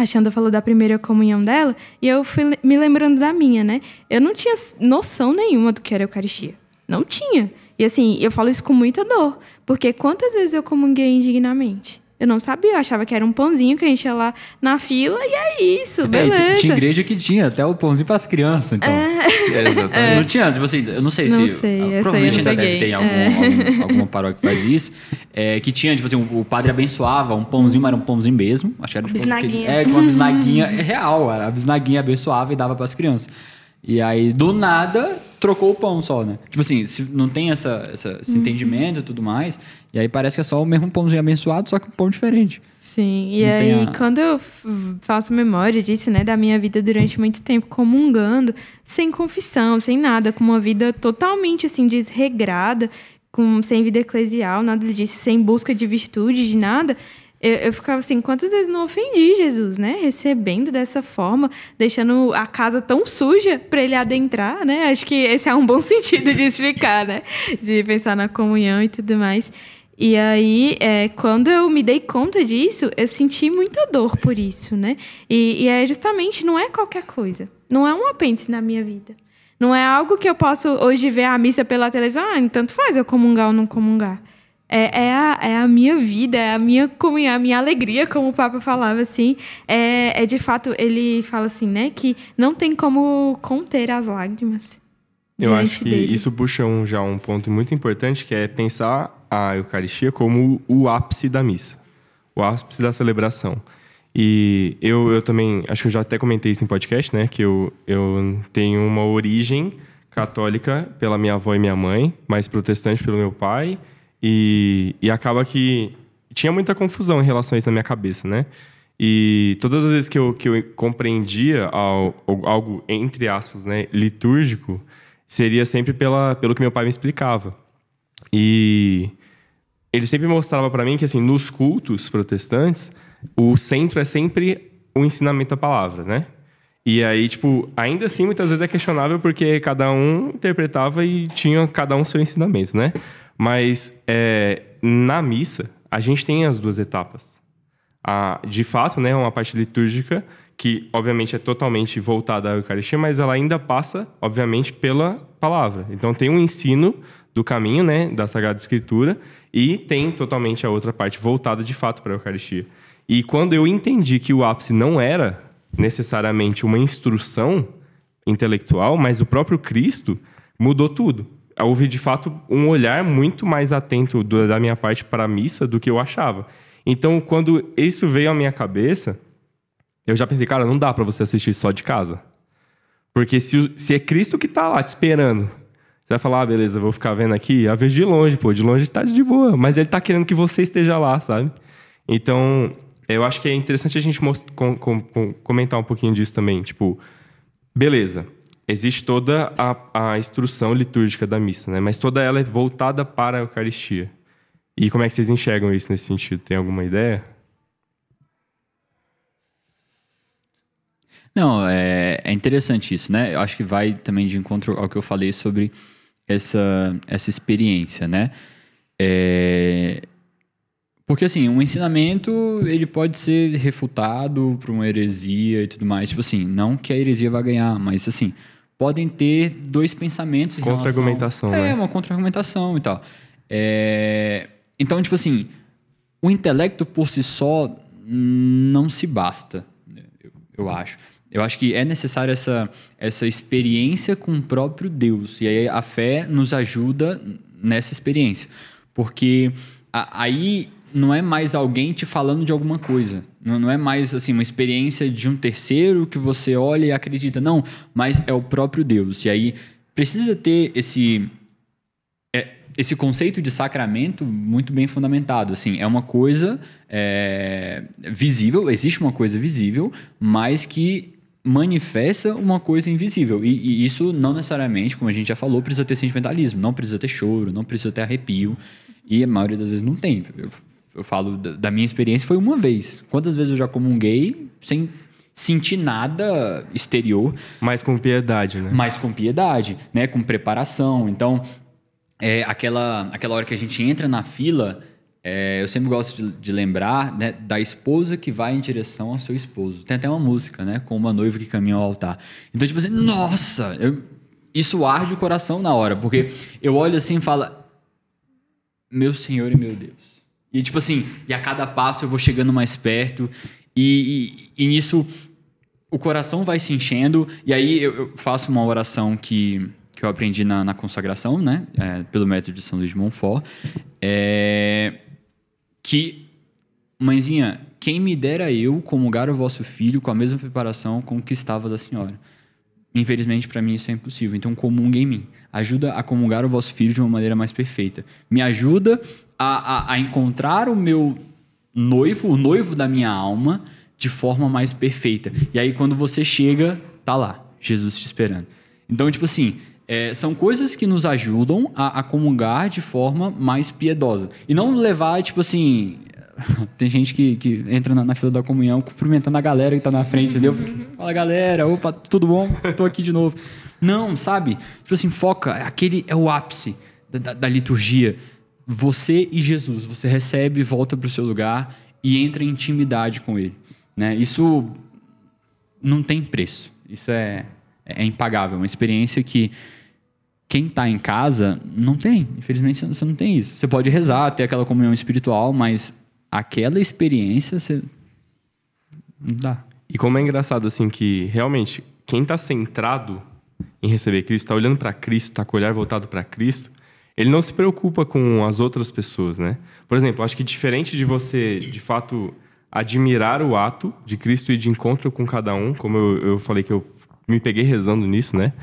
S2: a Xanda falou da primeira comunhão dela e eu fui me lembrando da minha, né? Eu não tinha noção nenhuma do que era Eucaristia. Não tinha. E assim, eu falo isso com muita dor, porque quantas vezes eu comunguei indignamente? Eu não sabia, eu achava que era um pãozinho que a gente ia lá na fila e é isso, é, beleza. É, tinha
S4: igreja que tinha até o pãozinho para as crianças, então. É. *laughs* É, não tinha, tipo assim, eu não sei não se. Sei, provavelmente ainda peguei. deve ter é. algum, algum, alguma paróquia que faz isso. É, que tinha, tipo assim, o, o padre abençoava um pãozinho, mas era um pãozinho mesmo. Acho que era de bisnaguinha. É, de uma bisnaguinha real, era. A bisnaguinha abençoava e dava para as crianças. E aí, do nada, trocou o pão só, né? Tipo assim, não tem essa, essa esse uhum. entendimento e tudo mais. E aí parece que é só o mesmo pãozinho abençoado, só que um pão diferente.
S2: Sim, e não aí a... quando eu faço memória disso, né, da minha vida durante muito tempo comungando, sem confissão, sem nada, com uma vida totalmente assim desregrada, com sem vida eclesial, nada disso, sem busca de virtude, de nada. Eu, eu, ficava assim, quantas vezes não ofendi Jesus, né? Recebendo dessa forma, deixando a casa tão suja para ele adentrar, né? Acho que esse é um bom *laughs* sentido de explicar, né? De pensar na comunhão e tudo mais. E aí, é, quando eu me dei conta disso, eu senti muita dor por isso, né? E, e é justamente, não é qualquer coisa. Não é um apêndice na minha vida. Não é algo que eu posso hoje ver a missa pela televisão, ah, tanto faz eu comungar ou não comungar. É, é, a, é, a, minha vida, é a minha a minha alegria, como o Papa falava assim. É, é, de fato, ele fala assim, né? Que não tem como conter as lágrimas. Eu acho que dele.
S1: isso puxa um, já um ponto muito importante, que é pensar a Eucaristia como o ápice da missa, o ápice da celebração. E eu, eu também, acho que eu já até comentei isso em podcast, né? Que eu, eu tenho uma origem católica pela minha avó e minha mãe, mais protestante pelo meu pai e, e acaba que tinha muita confusão em relação a isso na minha cabeça, né? E todas as vezes que eu, que eu compreendia algo, entre aspas, né, litúrgico, seria sempre pela, pelo que meu pai me explicava. E ele sempre mostrava para mim que, assim, nos cultos protestantes, o centro é sempre o ensinamento da palavra, né? E aí, tipo, ainda assim, muitas vezes é questionável porque cada um interpretava e tinha cada um seu ensinamento, né? Mas é, na missa, a gente tem as duas etapas. A, de fato, né, uma parte litúrgica, que obviamente é totalmente voltada à Eucaristia, mas ela ainda passa, obviamente, pela palavra. Então tem um ensino do caminho né, da Sagrada Escritura e tem totalmente a outra parte voltada de fato para a Eucaristia. E quando eu entendi que o ápice não era necessariamente uma instrução intelectual, mas o próprio Cristo, mudou tudo houve de fato um olhar muito mais atento do, da minha parte para a missa do que eu achava. Então, quando isso veio à minha cabeça, eu já pensei, cara, não dá para você assistir só de casa. Porque se, se é Cristo que está lá te esperando, você vai falar, ah, beleza, vou ficar vendo aqui, a vez de longe, pô, de longe está de boa, mas ele está querendo que você esteja lá, sabe? Então, eu acho que é interessante a gente com, com, com, comentar um pouquinho disso também, tipo, beleza, existe toda a, a instrução litúrgica da missa, né? Mas toda ela é voltada para a Eucaristia. E como é que vocês enxergam isso nesse sentido? Tem alguma ideia?
S4: Não, é, é interessante isso, né? Eu acho que vai também de encontro ao que eu falei sobre essa, essa experiência, né? É, porque assim, um ensinamento ele pode ser refutado por uma heresia e tudo mais. Tipo assim, não que a heresia vá ganhar, mas assim, podem ter dois pensamentos. Contra-argumentação. Relação... Né? É, né? uma contra-argumentação e tal. É... Então, tipo assim, o intelecto por si só não se basta, né, eu, eu acho. Eu acho que é necessária essa, essa experiência com o próprio Deus. E aí a fé nos ajuda nessa experiência. Porque a, aí não é mais alguém te falando de alguma coisa. Não, não é mais assim uma experiência de um terceiro que você olha e acredita. Não, mas é o próprio Deus. E aí precisa ter esse é, esse conceito de sacramento muito bem fundamentado. Assim, é uma coisa é, visível, existe uma coisa visível, mas que manifesta uma coisa invisível. E, e, isso não necessariamente, como a gente já falou, precisa ter sentimentalismo, não precisa ter choro, não precisa ter arrepio. E a maioria das vezes não tem eu falo da minha experiência, foi uma vez. Quantas vezes eu já comunguei sem sentir nada exterior. Mas com piedade, né? Mas com piedade, né? Com preparação. Então, é, aquela, aquela hora que a gente entra na fila, é, eu sempre gosto de, de lembrar né, da esposa que vai em direção ao seu esposo. Tem até uma música, né? Com uma noiva que caminha ao altar. Então, tipo assim, nossa! Eu, isso arde o coração na hora, porque eu olho assim e falo... Meu Senhor e meu Deus. E tipo assim, e a cada passo eu vou chegando mais perto. E, e, e nisso o coração vai se enchendo. E aí eu, eu faço uma oração que, que eu aprendi na, na consagração, né? É, pelo método de São Luís de Montfort. É, que, mãezinha, quem me dera eu comungar o vosso filho com a mesma preparação com que estava da senhora. Infelizmente, para mim, isso é impossível. Então, comunga em mim. Ajuda a comungar o vosso filho de uma maneira mais perfeita. Me ajuda a, a, a encontrar o meu noivo, o noivo da minha alma, de forma mais perfeita. E aí, quando você chega, tá lá, Jesus te esperando. Então, tipo assim, é, são coisas que nos ajudam a, a comungar de forma mais piedosa. E não levar, tipo assim, *laughs* Tem gente que, que entra na, na, fila da comunhão cumprimentando a galera que tá na frente ali. Uhum. Fala, galera, opa, tudo bom? Tô aqui de novo. Não, sabe? Tipo assim, foca. Aquele é o ápice da, da, da liturgia. Você e Jesus. Você recebe, volta pro seu lugar e entra em intimidade com ele. Né? Isso não tem preço. Isso é, é impagável. É uma experiência que quem está em casa não tem. Infelizmente, você não tem isso. Você pode rezar, ter
S1: aquela comunhão espiritual, mas aquela experiência, você. Não dá. E como é engraçado, assim, que realmente quem está centrado em receber Cristo, está olhando para Cristo, está com o olhar voltado para Cristo, ele não se preocupa com as outras pessoas, né? Por exemplo, acho que diferente de você, de fato, admirar o ato de Cristo e de encontro com cada um, como eu, eu falei que eu me peguei rezando nisso, né?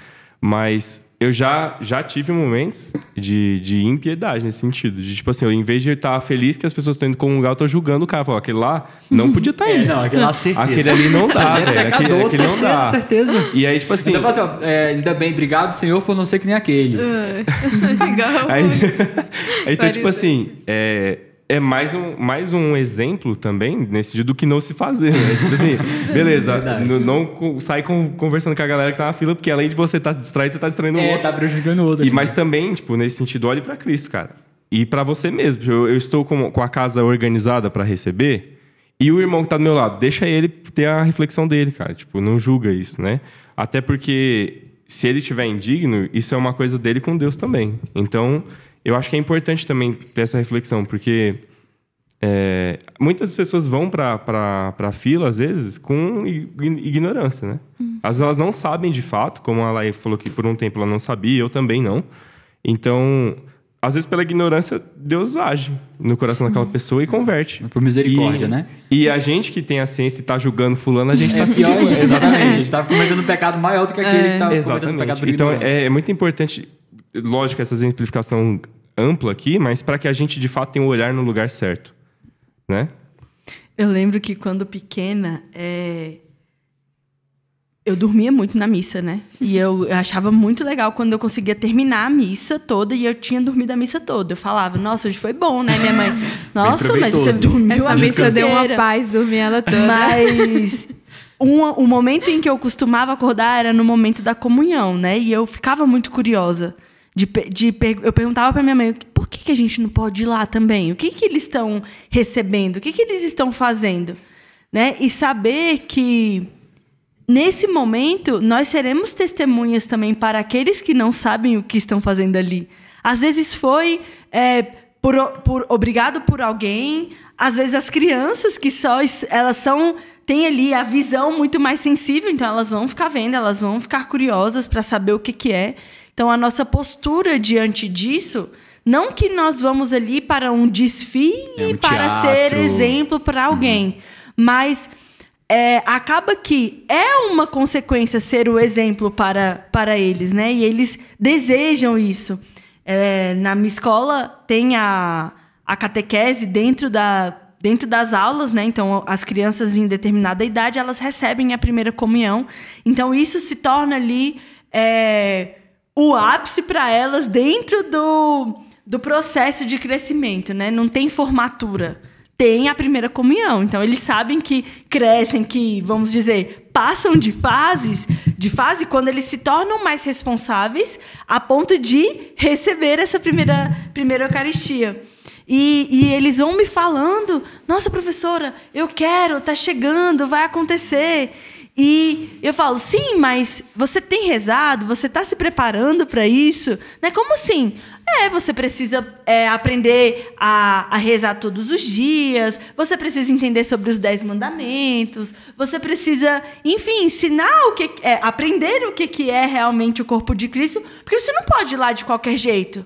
S1: Mas eu já, já tive momentos de, de impiedade nesse sentido. De tipo assim, eu, em vez de estar feliz que as pessoas estão indo um lugar, eu tô julgando o cara. falou aquele lá não podia estar tá *laughs* indo. É, não, aquele lá *laughs* certeza. Aquele ali não dá, *laughs* é velho. Pecador, aquele, aquele certeza, não dá. certeza. E aí, tipo assim. Então, assim
S4: ó, é, ainda bem, obrigado,
S1: senhor, por não ser que nem aquele.
S4: É. Legal.
S1: aí, aí então, tipo assim, é, é mais um, mais um exemplo também, nesse sentido, do que não se fazer, né? Tipo assim, *laughs* beleza, é não sai conversando com a galera que tá na fila, porque além de você estar tá distraído, você tá distraindo o é, outro. tá prejudicando o outro. E, mas né? também, tipo, nesse sentido, olhe para Cristo, cara. E para você mesmo. Tipo, eu, eu estou com, com a casa organizada para receber, e o irmão que tá do meu lado, deixa ele ter a reflexão dele, cara. Tipo, não julga isso, né? Até porque se ele estiver indigno, isso é uma coisa dele com Deus também. Então, eu acho que é importante também ter essa reflexão, porque é, muitas pessoas vão para a fila, às vezes, com ignorância, né? Uhum. Às vezes elas não sabem de fato, como a Laí falou que por um tempo ela não sabia, eu também não. Então, às vezes pela ignorância, Deus age no coração Sim. daquela pessoa e converte. Por misericórdia, e, né? E a gente que tem a ciência e está julgando fulano, a gente está é, se tá pior, Exatamente. A gente está cometendo um pecado maior do que aquele tá é. que está cometendo um pecado por Então, é, é muito importante lógico, essa exemplificação ampla aqui, mas para que a gente de fato tenha o um olhar no lugar certo, né?
S3: Eu lembro que quando pequena, é... eu dormia muito na missa, né? E eu achava muito legal quando eu conseguia terminar a missa toda e eu tinha dormido a missa toda. Eu falava, nossa, hoje foi bom, né, minha mãe? Nossa, mas você dormiu Essa a missa deu uma paz, dormi ela toda. Mas um, o momento em que eu costumava acordar era no momento da comunhão, né? E eu ficava muito curiosa. De, de, eu perguntava para minha mãe, por que, que a gente não pode ir lá também? O que, que eles estão recebendo? O que, que eles estão fazendo? Né? E saber que nesse momento nós seremos testemunhas também para aqueles que não sabem o que estão fazendo ali. Às vezes foi é, por, por, obrigado por alguém, às vezes as crianças que só elas são têm ali a visão muito mais sensível, então elas vão ficar vendo, elas vão ficar curiosas para saber o que, que é. Então, a nossa postura diante disso. Não que nós vamos ali para um desfile, é um para ser exemplo para uhum. alguém, uhum. mas é, acaba que é uma consequência ser o exemplo para, para eles, né? E eles desejam isso. É, na minha escola tem a, a catequese dentro, da, dentro das aulas, né? Então, as crianças em determinada idade, elas recebem a primeira comunhão. Então, isso se torna ali... É, o ápice para elas dentro do, do processo de crescimento, né? Não tem formatura. Tem a primeira comunhão. Então, eles sabem que crescem, que, vamos dizer, passam de fases, de fase quando eles se tornam mais responsáveis a ponto de receber essa primeira, primeira Eucaristia. E, e, eles vão me falando: nossa, professora, eu quero, tá chegando, vai acontecer. E eu falo, sim, mas você tem rezado? Você está se preparando para isso? Né? Como assim? É, você precisa é, aprender a, a, rezar todos os dias, você precisa entender sobre os dez mandamentos, você precisa, enfim, ensinar o que é, aprender o que, que é realmente o corpo de Cristo, porque você não pode ir lá de qualquer jeito.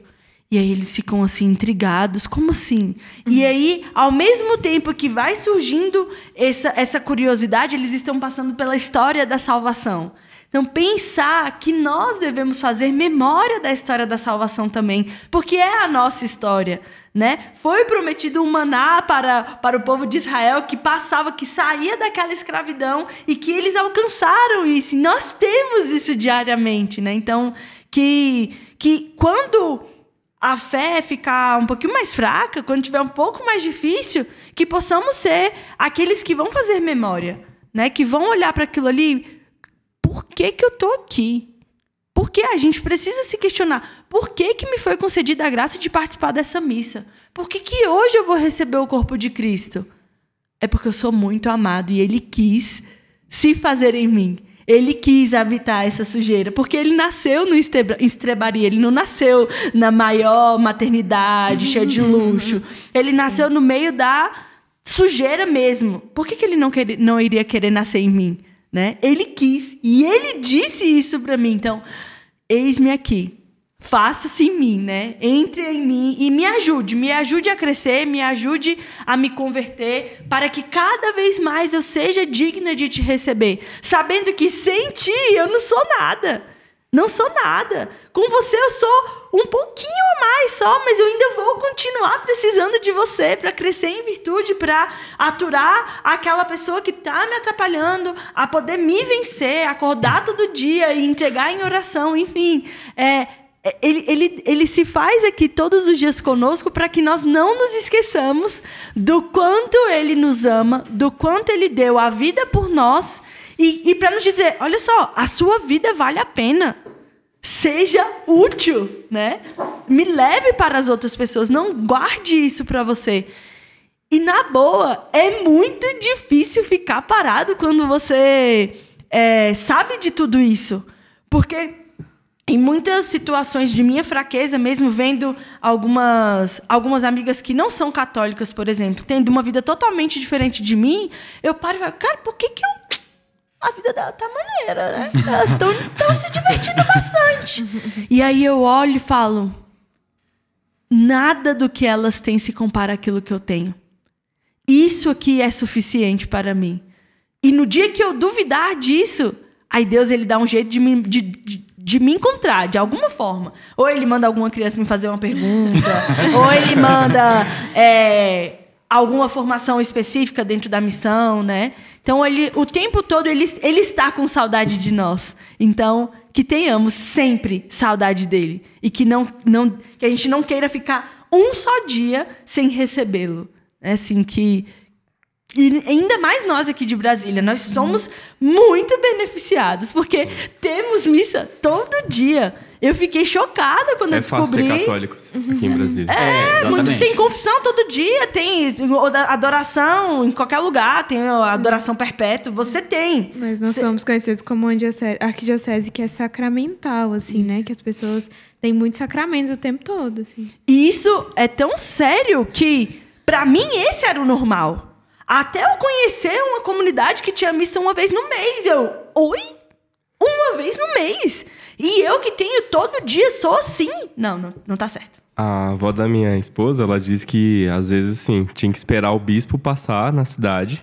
S3: E aí eles ficam assim intrigados, como assim? Uhum. E aí, ao mesmo tempo que vai surgindo essa, essa curiosidade, eles estão passando pela história da salvação. Então, pensar que nós devemos fazer memória da história da salvação também, porque é a nossa história, né? Foi prometido um maná para, para o povo de Israel que passava, que saía daquela escravidão e que eles alcançaram isso. E nós temos isso diariamente, né? Então, que, que quando a fé ficar um pouquinho mais fraca, quando tiver um pouco mais difícil, que possamos ser aqueles que vão fazer memória, né? Que vão olhar para aquilo ali, por que que eu tô aqui? Porque a gente precisa se questionar, por que que me foi concedida a graça de participar dessa missa? Por que que hoje eu vou receber o corpo de Cristo? É porque eu sou muito amado e ele quis se fazer em mim. Ele quis habitar essa sujeira, porque ele nasceu no estrebaria, ele não nasceu na maior maternidade, cheia de uhum. luxo. Ele nasceu no meio da sujeira mesmo. Por que, que ele não, queria não iria querer nascer em mim? Né? Ele quis, e ele disse isso para mim. Então, eis-me aqui faça-se em mim, né? Entre em mim e me ajude, me ajude a crescer, me ajude a me converter, para que cada vez mais eu seja digna de te receber, sabendo que sem ti eu não sou nada. Não sou nada. Com você eu sou um pouquinho a mais só, mas eu ainda vou continuar precisando de você para crescer em virtude, para aturar aquela pessoa que está me atrapalhando, a poder me vencer, acordar todo dia e entregar em oração, enfim. É, é, ele, ele, ele se faz aqui todos os dias conosco para que nós não nos esqueçamos do quanto ele nos ama, do quanto ele deu a vida por nós e, e para nos dizer: olha só, a sua vida vale a pena. Seja útil, né? Me leve para as outras pessoas, não guarde isso para você. E na boa, é muito difícil ficar parado quando você é, sabe de tudo isso. Porque em muitas situações de minha fraqueza, mesmo vendo algumas, algumas amigas que não são católicas, por exemplo, tendo uma vida totalmente diferente de mim, eu paro e falo, cara, por que, que eu a vida dela tá maneira, né? Elas estão se divertindo bastante. e aí eu olho e falo: nada do que elas têm se compara àquilo que eu tenho. Isso aqui é suficiente para mim. E no dia que eu duvidar disso, aí Deus ele dá um jeito de me, de, de, de me encontrar de alguma forma. Ou ele manda alguma criança me fazer uma pergunta, *laughs* ou ele manda é, alguma formação específica dentro da missão, né? Então ele, o tempo todo ele, ele está com saudade de nós. Então que tenhamos sempre saudade dele e que não, não que a gente não queira ficar um só dia sem recebê-lo. É assim que e ainda mais nós aqui de Brasília, nós somos muito beneficiados, porque temos missa todo dia. Eu fiquei chocada quando é eu descobri. Fácil ser católicos aqui em Brasília. É, é muito, tem confissão todo dia, tem adoração em qualquer lugar, tem adoração perpétua, você
S2: tem. Mas nós Cê... somos conhecidos como arquidiocese que é sacramental, assim, né? Que as pessoas têm muitos sacramentos o tempo todo, assim.
S3: E isso é tão sério que, para mim, esse era o normal. Até eu conhecer uma comunidade que tinha missa uma vez no mês. Eu, oi? Uma vez no mês? E eu que tenho todo dia só assim? Não, não, não tá certo.
S1: A avó da minha esposa, ela diz que às vezes assim, tinha que esperar o bispo passar na cidade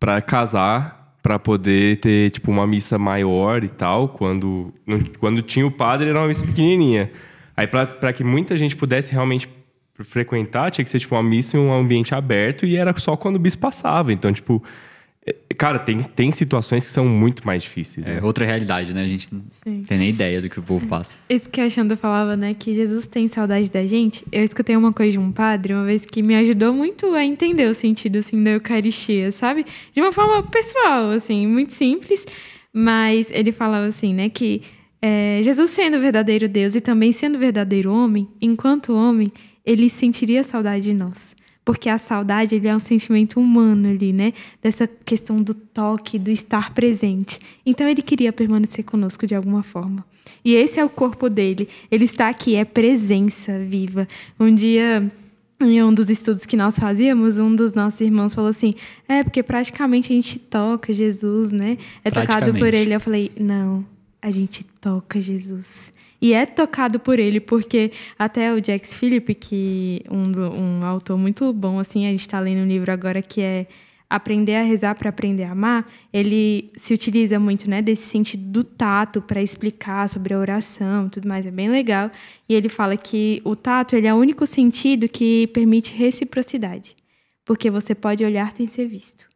S1: para casar, para poder ter tipo uma missa maior e tal, quando quando tinha o padre era uma missa pequenininha. Aí para que muita gente pudesse realmente frequentar tinha que ser tipo uma missa em um ambiente aberto e era só quando o bis passava. Então, tipo, é, cara, tem, tem situações que são muito mais difíceis. É né? É outra realidade, né? A gente não Sim. tem nem ideia do que o povo passa.
S2: Isso que a Xanda falava, né? Que Jesus tem saudade da gente. Eu escutei uma coisa de um padre uma vez que me ajudou muito a entender o sentido, assim, da Eucaristia, sabe? De uma forma pessoal, assim, muito simples. Mas ele falava assim, né? Que é, Jesus sendo verdadeiro Deus e também sendo verdadeiro homem, enquanto homem, ele sentiria saudade de nós. Porque a saudade ele é um sentimento humano ali, né? Dessa questão do toque, do estar presente. Então ele queria permanecer conosco de alguma forma. E esse é o corpo dele. Ele está aqui, é presença viva. Um dia em um dos estudos que nós fazíamos, um dos nossos irmãos falou assim: É, porque praticamente a gente toca Jesus, né? É tocado por ele. Eu falei: Não, a gente toca Jesus e é tocado por ele, porque até o Jax Philip, que um, um autor muito bom, assim, a gente está lendo um livro agora que é Aprender a Rezar para Aprender a Amar, ele se utiliza muito né, desse sentido do tato para explicar sobre a oração tudo mais, é bem legal. E ele fala que o tato ele é o único sentido que permite reciprocidade, porque você pode olhar sem ser visto.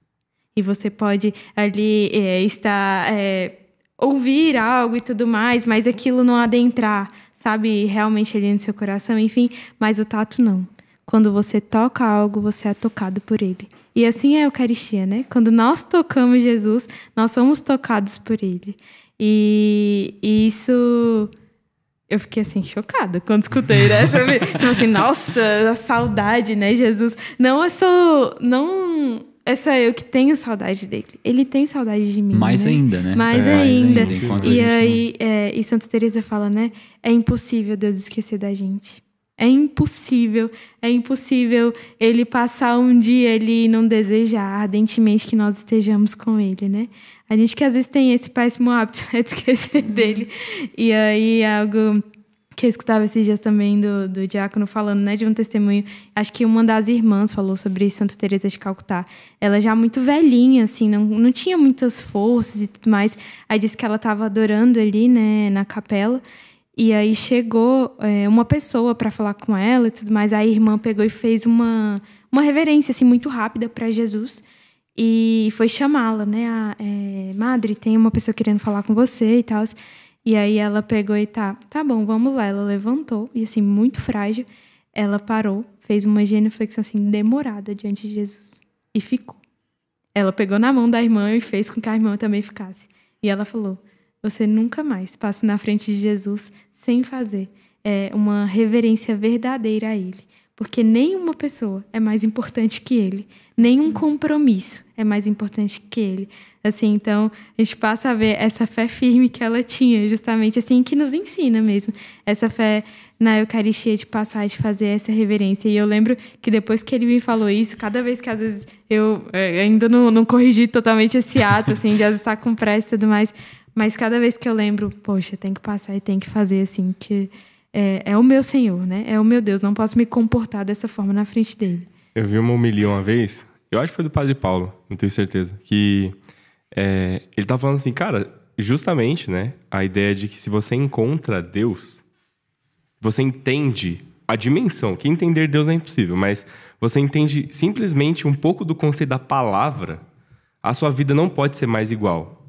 S2: E você pode ali é, estar. É, ouvir algo e tudo mais, mas aquilo não adentrar, sabe, realmente ali no seu coração, enfim, mas o tato não. Quando você toca algo, você é tocado por ele. E assim é a Eucaristia, né? Quando nós tocamos Jesus, nós somos tocados por ele. E, isso eu fiquei assim chocada quando escutei né? tipo assim, nossa, a saudade, né, Jesus? Não é só não é só eu que tenho saudade dele. Ele tem saudade de mim. Mais né? ainda, né? Mais é, ainda. ainda e aí, não... é, e Santa Teresa fala, né? É impossível Deus esquecer da gente. É impossível, é impossível ele passar um dia ali e não desejar ardentemente que nós estejamos com ele, né? A gente que às vezes tem esse péssimo hábito *laughs* né, de esquecer dele. E aí algo que eu escutava esses dias também do, do diácono falando, né, de um testemunho. Acho que uma das irmãs falou sobre Santa Teresa de Calcutá. Ela já muito velhinha, assim, não, não tinha muitas forças e tudo mais. Aí disse que ela estava adorando ali, né, na capela. E aí chegou é, uma pessoa para falar com ela e tudo mais. Aí a irmã pegou e fez uma, uma reverência, assim, muito rápida para Jesus. E foi chamá-la, né? A, é, Madre, tem uma pessoa querendo falar com você e tal. E aí ela pegou e tá, tá bom, vamos lá. Ela levantou, e assim, muito frágil, ela parou, fez uma genuflexão assim, demorada diante de Jesus. E ficou. Ela pegou na mão da irmã e fez com que a irmã também ficasse. E ela falou: Você nunca mais passe na frente de Jesus sem fazer é, uma reverência verdadeira a Ele. Porque nenhuma pessoa é mais importante que Ele, nenhum compromisso é mais importante que Ele. Assim, então a gente passa a ver essa fé firme que ela tinha, justamente assim que nos ensina mesmo. Essa fé na Eucaristia de passar, de fazer essa reverência. E eu lembro que depois que ele me falou isso, cada vez que às vezes eu é, ainda não, não corrigi totalmente esse ato, assim, de às vezes estar com pressa e tudo mais, mas cada vez que eu lembro, poxa, tem que passar e tem que fazer assim, que é, é o meu Senhor, né? É o meu Deus, não posso me comportar dessa forma na frente dele.
S1: Eu vi uma humilha uma vez, eu acho que foi do Padre Paulo, não tenho certeza, que é, ele tá falando assim, cara, justamente, né? A ideia de que se você encontra Deus, você entende a dimensão. Que entender Deus é impossível, mas você entende simplesmente um pouco do conceito da palavra, a sua vida não pode ser mais igual.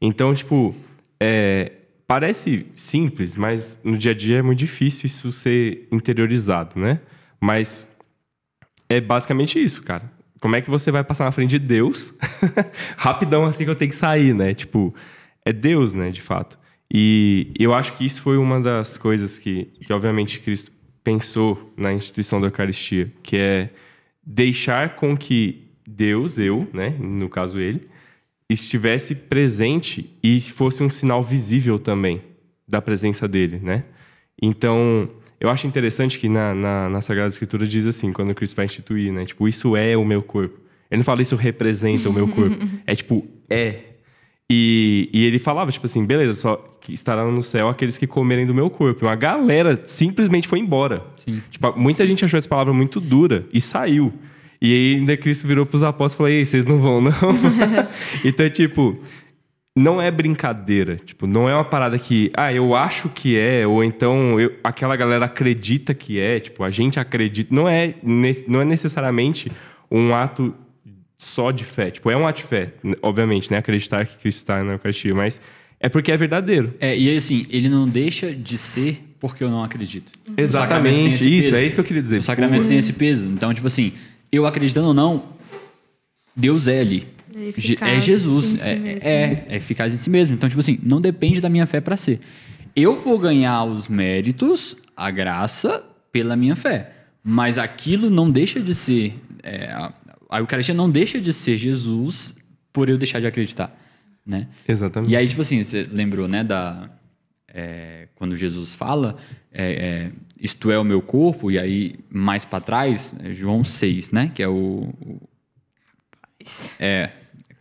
S1: Então, tipo, é, parece simples, mas no dia a dia é muito difícil isso ser interiorizado, né? Mas é basicamente isso, cara. Como é que você vai passar na frente de Deus *laughs* rapidão assim que eu tenho que sair, né? Tipo, é Deus, né, de fato. E eu acho que isso foi uma das coisas que, que obviamente, Cristo pensou na instituição da Eucaristia, que é deixar com que Deus, eu, né, no caso ele, estivesse presente e fosse um sinal visível também da presença dele, né? Então, eu acho interessante que na, na, na Sagrada Escritura diz assim, quando Cristo vai instituir, né? Tipo, isso é o meu corpo. Ele não fala isso representa o meu corpo. *laughs* é tipo, é. E, e ele falava, tipo assim, beleza, só estarão no céu aqueles que comerem do meu corpo. Uma galera simplesmente foi embora. Sim. Tipo, muita gente achou essa palavra muito dura e saiu. E ainda Cristo virou para os apóstolos e falou: Ei, vocês não vão, não. *laughs* *laughs* então, tipo, não é brincadeira. Tipo, não é uma parada que, ah, eu acho que é, ou então eu, aquela galera acredita que é, tipo, a gente acredita. Não é, não é necessariamente um ato só de fé. Tipo, é um ato de fé, obviamente, né? Acreditar que Cristo está na Eucaristia, mas é porque é verdadeiro. É, e assim, ele não deixa de ser porque eu não acredito. Uhum. Exatamente, isso, é peso. é isso que eu queria dizer. O sacramento tem uhum. esse
S4: peso. Então, tipo assim, eu acreditando ou não, Deus é ali.
S3: É, Jesus. Si é, é,
S4: é eficaz em si mesmo. Então, tipo assim, não depende da minha fé para ser. Eu vou ganhar os méritos, a graça, pela minha fé. Mas aquilo não deixa de ser. É, a Eucaristia não deixa de ser Jesus por eu deixar de acreditar. Né? Exatamente. E aí, tipo assim, você lembrou, né, da. É, quando Jesus fala, é, é, isto é o meu corpo, e aí mais para trás, é João 6, né? Que é o. o é,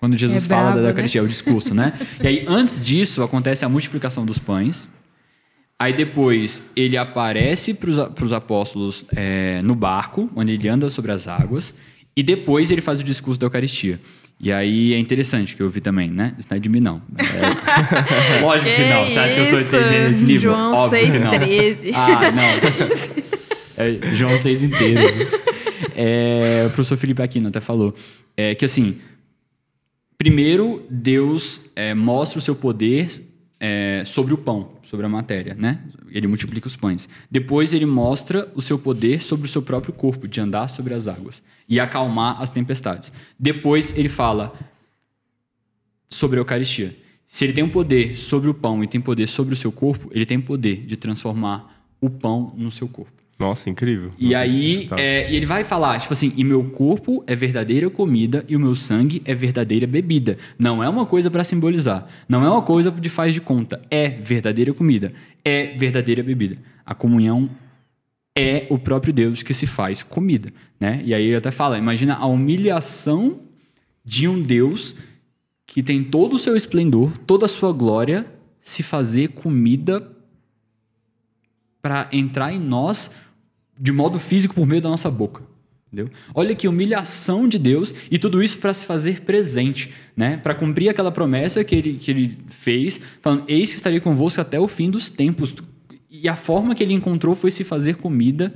S4: quando Jesus é fala bravo, da Eucaristia, né? é o discurso, né? *laughs* e aí, antes disso, acontece a multiplicação dos pães. Aí depois ele aparece para os apóstolos é, no barco, onde ele anda sobre as águas, e depois ele faz o discurso da Eucaristia. E aí é interessante que eu vi também, né? Isso não é de mim, não. É... *laughs* Lógico que, que não. Você acha que eu sou inteligente nesse nível? João Óbvio 6,13. Ah, não. *laughs* É, João 6 inteiro. É, o professor Felipe Aquino até falou. É, que assim, Primeiro, Deus é, mostra o seu poder é, sobre o pão, sobre a matéria, né? Ele multiplica os pães. Depois, ele mostra o seu poder sobre o seu próprio corpo, de andar sobre as águas e acalmar as tempestades. Depois, ele fala sobre a Eucaristia. Se ele tem um poder sobre o pão e tem poder sobre o seu corpo, ele tem poder de transformar o pão no seu corpo. Nossa, incrível. E Nossa, aí, tá. é, e ele vai falar, tipo assim, e meu corpo é verdadeira comida e o meu sangue é verdadeira bebida. Não é uma coisa para simbolizar. Não é uma coisa de faz de conta. É verdadeira comida. É verdadeira bebida. A comunhão é o próprio Deus que se faz comida, né? E aí ele até fala, imagina a humilhação de um Deus que tem todo o seu esplendor, toda a sua glória, se fazer comida para entrar em nós de modo físico por meio da nossa boca. Entendeu? Olha que humilhação de Deus e tudo isso para se fazer presente, né? para cumprir aquela promessa que ele, que ele fez, falando: Eis que estarei convosco até o fim dos tempos. E a forma que ele encontrou foi se fazer comida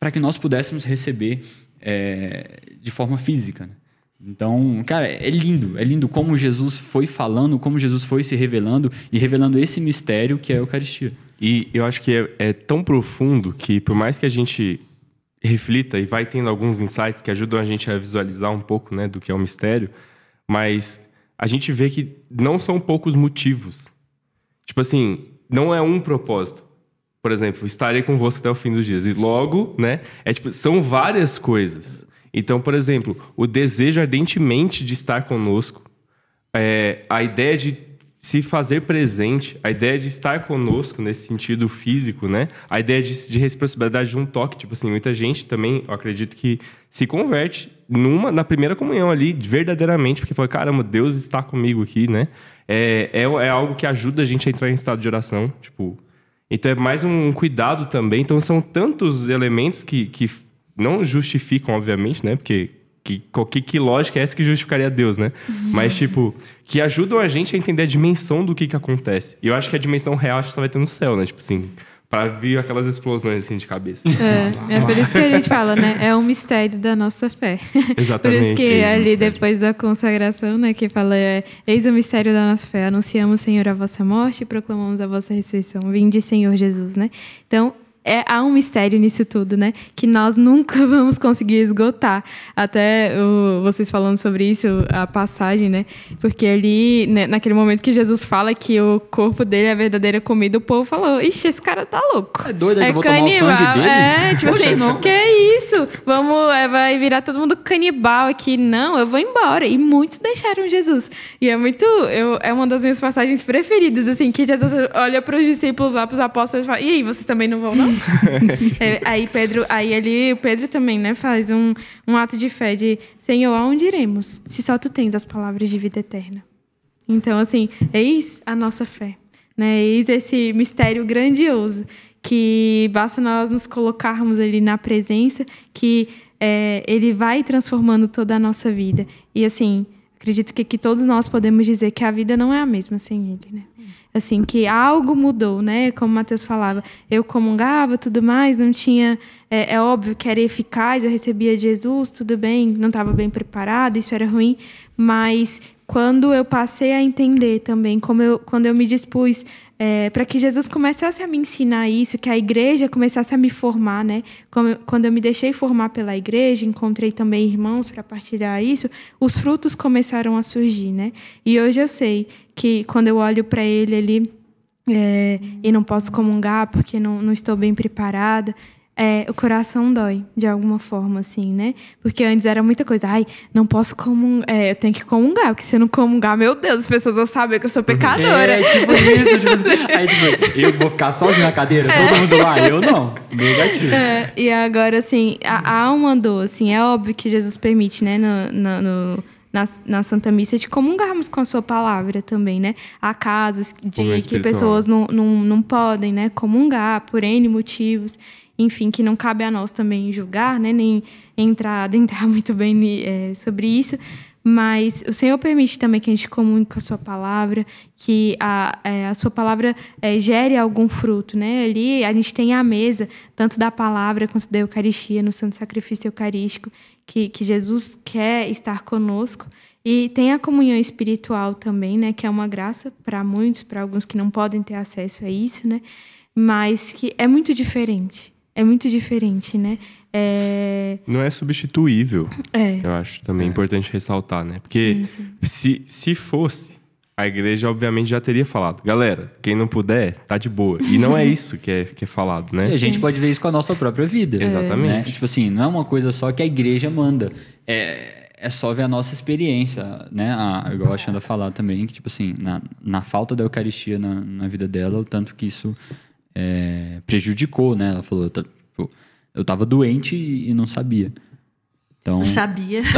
S4: para que nós pudéssemos receber é, de forma física. Né? Então, cara, é lindo, é lindo como Jesus foi falando, como Jesus foi se revelando e revelando esse mistério que é a Eucaristia.
S1: E eu acho que é, é tão profundo que, por mais que a gente reflita e vai tendo alguns insights que ajudam a gente a visualizar um pouco né, do que é o um mistério, mas a gente vê que não são poucos motivos. Tipo assim, não é um propósito. Por exemplo, estarei convosco até o fim dos dias. E logo, né? É tipo, são várias coisas. Então, por exemplo, o desejo ardentemente de estar conosco, é, a ideia de se fazer presente, a ideia de estar conosco nesse sentido físico, né? A ideia de, de responsabilidade de um toque, tipo assim, muita gente também, eu acredito que se converte numa na primeira comunhão ali, verdadeiramente, porque fala, caramba, Deus está comigo aqui, né? É, é, é algo que ajuda a gente a entrar em estado de oração, tipo... Então é mais um cuidado também. Então são tantos elementos que, que não justificam, obviamente, né? Porque que, que, que lógica é essa que justificaria Deus, né? Uhum. Mas, tipo, que ajudam a gente a entender a dimensão do que que acontece. E eu acho que a dimensão real só vai ter no céu, né? Tipo assim, para vir aquelas explosões assim de cabeça. É, é por isso que a gente
S2: fala, né? É um mistério da nossa fé. Exatamente. *laughs* Por isso que é ali mistério. depois da consagração, né, que fala é, eis o mistério da nossa fé, anunciamos, Senhor, a vossa morte e proclamamos a vossa ressurreição. Vinde, Senhor Jesus, né? Então, é, há um mistério nisso tudo, né? Que nós nunca *laughs* vamos conseguir esgotar. Até o, vocês falando sobre isso, a passagem, né? Porque ali, né, naquele momento que Jesus fala que o corpo dele é a verdadeira comida, o povo falou: Ixi, esse cara tá louco. É doido, é que eu vou canibal. tomar o sangue dele? É, tipo Poxa, assim, não. que é isso? Vamos, é, vai virar todo mundo canibal aqui. Não, eu vou embora. E muitos deixaram Jesus. E é muito, eu, é uma das minhas passagens preferidas, assim, que Jesus olha para os discípulos lá, para os apóstolos e fala: E aí, vocês também não vão, não? *laughs* é, aí Pedro, aí ele, o Pedro também, né, faz um, um ato de fé de Senhor, aonde iremos? Se só tu tens as palavras de vida eterna. Então, assim, eis a nossa fé, né? Eis esse mistério grandioso que basta nós nos colocarmos ali na presença que é, ele vai transformando toda a nossa vida. E assim, acredito que todos nós podemos dizer que a vida não é a mesma sem ele, né? assim, que algo mudou, né? Como o Matheus falava, eu comungava, tudo mais, não tinha. É, é óbvio que era eficaz, eu recebia Jesus, tudo bem, não estava bem preparado, isso era ruim, mas quando eu passei a entender também, como eu, quando eu me dispus é, para que Jesus começasse a me ensinar isso, que a igreja começasse a me formar, né? Quando eu me deixei formar pela igreja, encontrei também irmãos para partilhar isso, os frutos começaram a surgir, né? E hoje eu sei que quando eu olho para ele ali é, e não posso comungar porque não, não estou bem preparada, é, o coração dói, de alguma forma, assim, né? Porque antes era muita coisa. Ai, não posso comungar. É, eu tenho que comungar, porque se eu não comungar, meu Deus, as pessoas vão saber que eu sou uhum. pecadora. É, tipo
S4: isso. Tipo, assim. *laughs* aí, tipo, eu vou ficar sozinho na cadeira, é. todo mundo lá, eu não. Negativo.
S2: É, e agora, assim, há uma dor, assim, é óbvio que Jesus permite, né, no, no na, na, Santa Missa de comungarmos com a sua palavra também, né? Há casos é de que pessoas não, não, não podem né, comungar por N motivos enfim, que não cabe a nós também julgar, né, nem entrar, adentrar *laughs* muito bem é, sobre isso, mas o Senhor permite também que a gente comunique a Sua palavra, que a, é, a Sua palavra é, gere algum fruto. Né? Ali a gente tem a mesa, tanto da palavra quanto da Eucaristia, no Santo Sacrifício Eucarístico, que, que Jesus quer estar conosco. E tem a comunhão espiritual também, né? que é uma graça para muitos, para alguns que não podem ter acesso a isso, né? mas que é muito diferente. É muito diferente, né? É...
S1: Não é substituível. É. Eu acho também é. importante ressaltar, né? Porque sim, sim. Se, se fosse, a igreja obviamente já teria falado. Galera, quem não puder, tá de boa. E não é *laughs* isso que é, que é falado, né? E a gente pode ver isso com a nossa própria vida. Né? Exatamente. Né? Tipo
S4: assim, não é uma coisa só que a igreja manda. É, é só ver a nossa experiência, né? A, igual a Xanda falar também, que tipo assim, na, na falta da Eucaristia na, na vida dela, o tanto que isso é, prejudicou, né? Ela falou, tá, tipo, eu tava doente e não sabia. Então... Sabia.
S3: *laughs*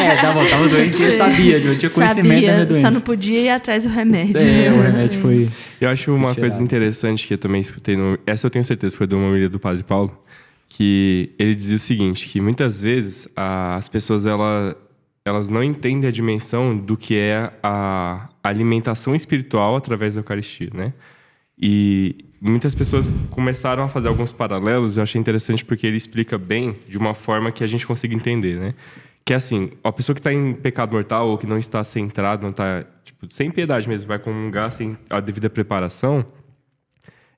S3: é, tava, tava doente e sabia, eu tinha conhecimento sabia, da minha doença. Só não podia ir atrás do remédio. É, o remédio foi.
S1: Eu acho uma coisa interessante que eu também escutei. No... Essa eu tenho certeza foi de uma amiga do Padre Paulo, que ele dizia o seguinte: que muitas vezes a, as pessoas ela, elas não entendem a dimensão do que é a alimentação espiritual através da Eucaristia, né? E muitas pessoas começaram a fazer alguns paralelos, eu achei interessante porque ele explica bem de uma forma que a gente consiga entender, né? Que é assim, a pessoa que está em pecado mortal ou que não está centrada, não está, tipo, sem piedade mesmo, vai comungar sem a devida preparação,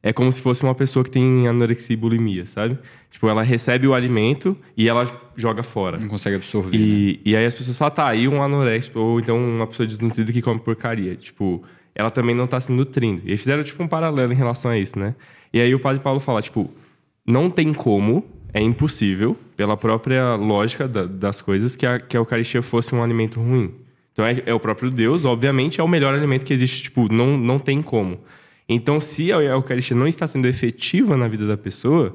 S1: é como se fosse uma pessoa que tem anorexia e bulimia, sabe? Tipo, ela recebe o alimento e ela joga fora. Não consegue absorver. E, né? e aí as pessoas falam, tá, aí um anoréxico, ou então uma pessoa desnutrida que come porcaria. Tipo, ela também não está se nutrindo. E eles fizeram, tipo, um paralelo em relação a isso, né? E aí o padre Paulo fala, tipo, não tem como, é impossível, pela própria lógica da, das coisas, que a, que a Eucaristia fosse um alimento ruim. Então é, é, o próprio Deus, obviamente, é o melhor alimento que existe, tipo, não, não tem como. Então, se a Eucaristia não está sendo efetiva na vida da pessoa,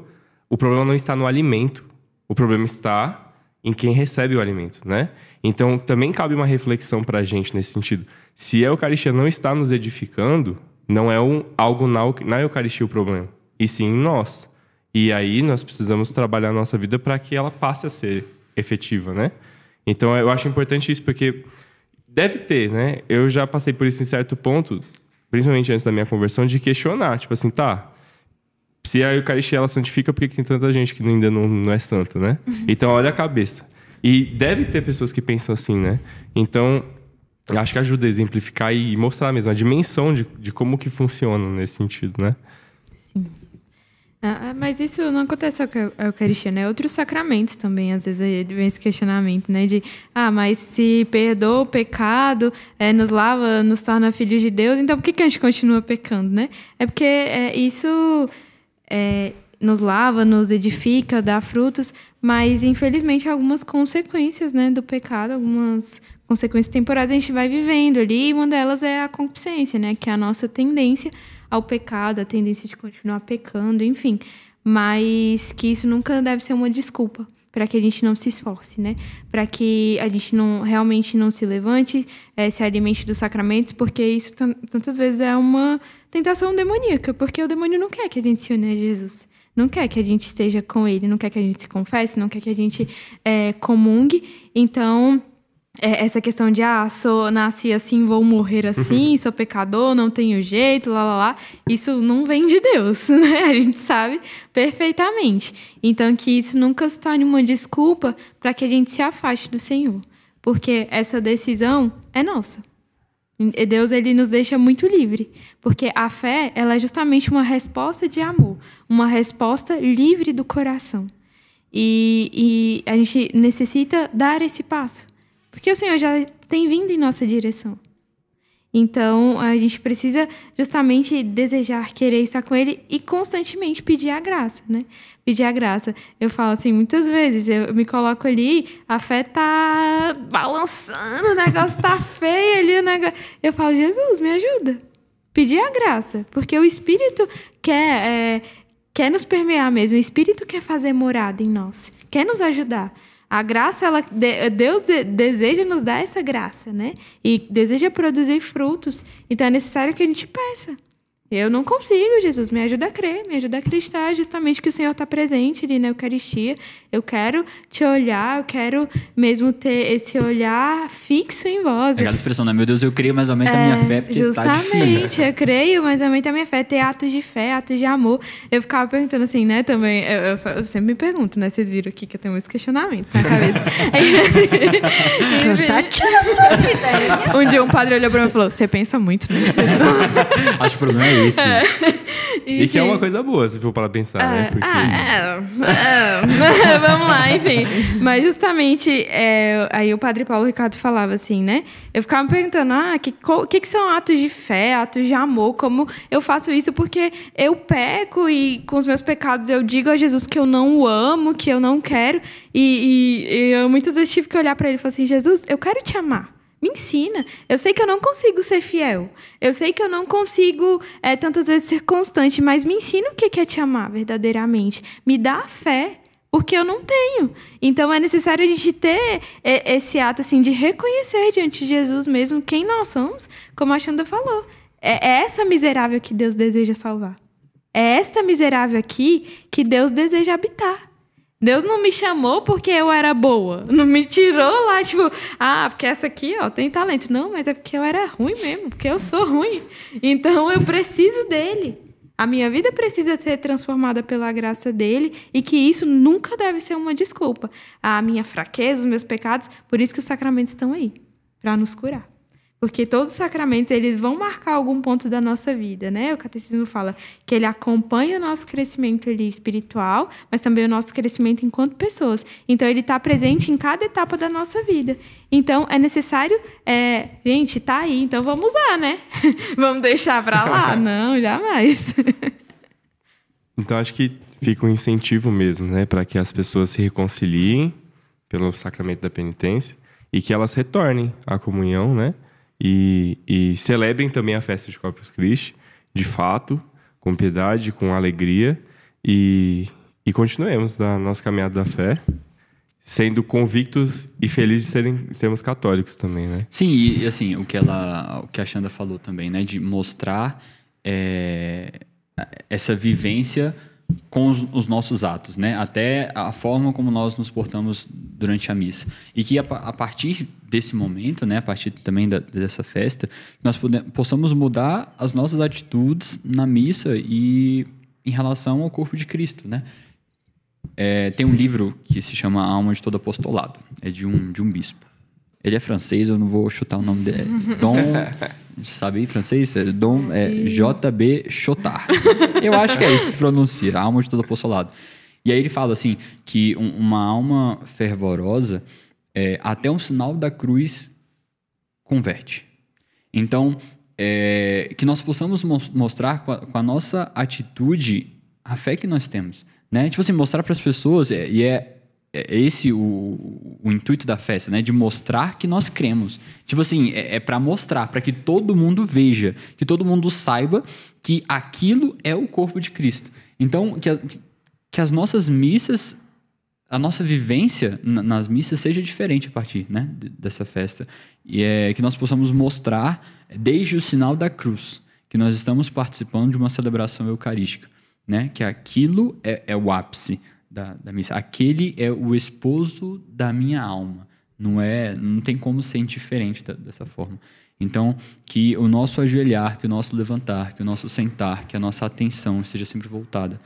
S1: o problema não está no alimento. O problema está em quem recebe o alimento, né? Então também cabe uma reflexão para a gente nesse sentido. Se a Eucaristia não está nos edificando, não é um, algo na, na Eucaristia o problema, e sim em nós. E aí nós precisamos trabalhar a nossa vida para que ela passe a ser efetiva, né? Então eu acho importante isso porque deve ter, né? Eu já passei por isso em certo ponto, principalmente antes da minha conversão, de questionar, tipo assim, tá, se a Eucaristia ela santifica, por que tem tanta gente que ainda não, não é santa, né? Uhum. Então, olha a cabeça. E deve ter pessoas que pensam assim, né? Então, acho que ajuda a exemplificar e mostrar mesmo a dimensão de, de como que funciona nesse sentido, né? Sim.
S2: Ah, ah mas isso não acontece só com a Eucaristia, né? Outros sacramentos também, às vezes, vem esse questionamento, né? De, ah, mas se perdoa o pecado, é, nos lava, nos torna filhos de Deus, então por que, que a gente continua pecando, né? É porque é, isso é, nos lava, nos edifica, dá frutos, mas infelizmente algumas consequências né, do pecado, algumas consequências temporais a gente vai vivendo ali, e uma delas é a concupiscência, né, que é a nossa tendência ao pecado, a tendência de continuar pecando, enfim, mas que isso nunca deve ser uma desculpa para que a gente não se esforce, né? Para que a gente não realmente não se levante, é, se alimente dos sacramentos, porque isso tantas vezes é uma tentação demoníaca, porque o demônio não quer que a gente se une a Jesus. Não quer que a gente esteja com ele, não quer que a gente se confesse, não quer que a gente é, comungue. Então, é, essa questão de, ah, sou, nasci assim, vou morrer assim, uhum. sou pecador, não tenho jeito, lá, lá, lá. Isso não vem de Deus, *laughs* né? A gente sabe perfeitamente. Então, que isso nunca se torne uma desculpa para que a gente se afaste do Senhor. Porque essa decisão é nossa. Eh, Deus ele nos deixa muito livre, porque a fé ela é justamente uma resposta de amor, uma resposta livre do coração. E, e a gente necessita dar esse passo, porque o Senhor já tem vindo em nossa direção. Então a gente precisa justamente desejar, querer estar com Ele e constantemente pedir a graça, né? pedir a graça. Eu falo assim, muitas vezes, eu me coloco ali, a fé tá balançando, o negócio tá *laughs* feio ali, o negócio... Eu falo, Jesus, me ajuda. Pedir a graça, porque o Espírito quer, é, quer nos permear mesmo, o Espírito quer fazer morada em nós, quer nos ajudar. A graça, ela, Deus deseja nos dar essa graça, né? E deseja produzir frutos. Então é necessário que a gente peça. Eu não consigo, Jesus, me ajuda a crer, me ajuda a acreditar justamente que o Senhor está presente ali na Eucaristia. Eu quero te olhar, eu quero mesmo ter esse olhar fixo em vós. Aquela
S4: expressão, né? Meu Deus, eu creio, mas aumenta é, a minha é, fé, porque tá Justamente, tá
S2: eu creio, mas aumenta a minha fé. Ter atos de fé, atos de amor. Eu ficava perguntando assim, né, também, eu, eu, só, eu sempre me pergunto, né? Vocês viram aqui que eu tenho muitos questionamentos na cabeça. *laughs* Cansativo a sua vida. É um dia um padre olhou pra mim e falou, você pensa muito, né?
S1: *laughs* Acho problema é
S2: isso. É. *laughs*
S4: E que é uma
S1: coisa boa, se for para pensar, né? É. Porque... Ah,
S2: é, ah. *laughs* vamos lá, enfim. Mas justamente, é, aí o padre Paulo Ricardo falava assim, né? Eu ficava me perguntando, ah, o que, que, que são atos de fé, atos de amor? Como eu faço isso porque eu peco e com os meus pecados eu digo a Jesus que eu não o amo, que eu não quero. E, e, e eu muitas vezes tive que olhar para ele e falar assim, Jesus, eu quero te amar. Me ensina. Eu sei que eu não consigo ser fiel. Eu sei que eu não consigo é, tantas vezes ser constante, mas me ensina o que é te amar verdadeiramente. Me dá a fé, porque eu não tenho. Então é necessário a gente ter é, esse ato assim de reconhecer diante de Jesus mesmo quem nós somos, como a Xanda falou. É, é essa miserável que Deus deseja salvar. É esta miserável aqui que Deus deseja habitar. Deus não me chamou porque eu era boa. Não me tirou lá, tipo, ah, porque essa aqui, ó, tem talento. Não, mas é porque eu era ruim mesmo, porque eu sou ruim. Então eu preciso dele. A minha vida precisa ser transformada pela graça dele e que isso nunca deve ser uma desculpa. A minha fraqueza, os meus pecados, por isso que os sacramentos estão aí para nos curar. Porque todos os sacramentos, eles vão marcar algum ponto da nossa vida, né? O catecismo fala que ele acompanha o nosso crescimento ali espiritual, mas também o nosso crescimento enquanto pessoas. Então, ele está presente em cada etapa da nossa vida. Então, é necessário... É, gente, tá aí, então vamos usar, né? *laughs* vamos deixar para lá? *laughs* Não, jamais.
S1: então, acho que fica um incentivo mesmo, né? Para que as pessoas se reconciliem pelo sacramento da penitência e que elas retornem à comunhão, né? e, e celebrem também a festa de Corpus Christi, de fato, com piedade, com alegria e, e continuemos na nossa caminhada da fé sendo convictos e felizes de serem, sermos católicos também, né? Sim, e assim, o que ela,
S4: o que a Xanda falou também, né, de mostrar é, essa vivência com os, os, nossos atos, né? até a forma como nós nos portamos durante a missa. E que a, a partir desse momento, né? a partir também da, dessa festa, nós possamos mudar as nossas atitudes na missa e em relação ao corpo de Cristo. Né? É, tem um livro que se chama A Alma de Todo Apostolado, é de um, de um bispo. Ele é francês, eu não vou chutar o nome dele. Dom então, *laughs* sabe francês? É Dom é JB Chotard. *laughs* Eu acho que é isso que se pronuncia, a alma de todo apostolado. E aí ele fala assim, que uma alma fervorosa, é, até um sinal da cruz converte. Então, é, que nós possamos mostrar com a, com a, nossa atitude a fé que nós temos. Né? Tipo assim, mostrar para as pessoas, é, e é é, é esse o, o, intuito da festa, né? De mostrar que nós cremos. Tipo assim, é, é para mostrar, para que todo mundo veja, que todo mundo saiba que aquilo é o corpo de Cristo. Então, que, a, que as nossas missas, a nossa vivência nas missas seja diferente a partir né, dessa festa. E é que nós possamos mostrar, é, desde o sinal da cruz, que nós estamos participando de uma celebração eucarística, né? Que aquilo é, é o ápice da, da missa. Aquele é o esposo da minha alma. Não é, não tem como ser diferente da, dessa forma. Então, que o nosso ajoelhar, que o nosso levantar, que o nosso sentar, que a nossa atenção esteja sempre voltada,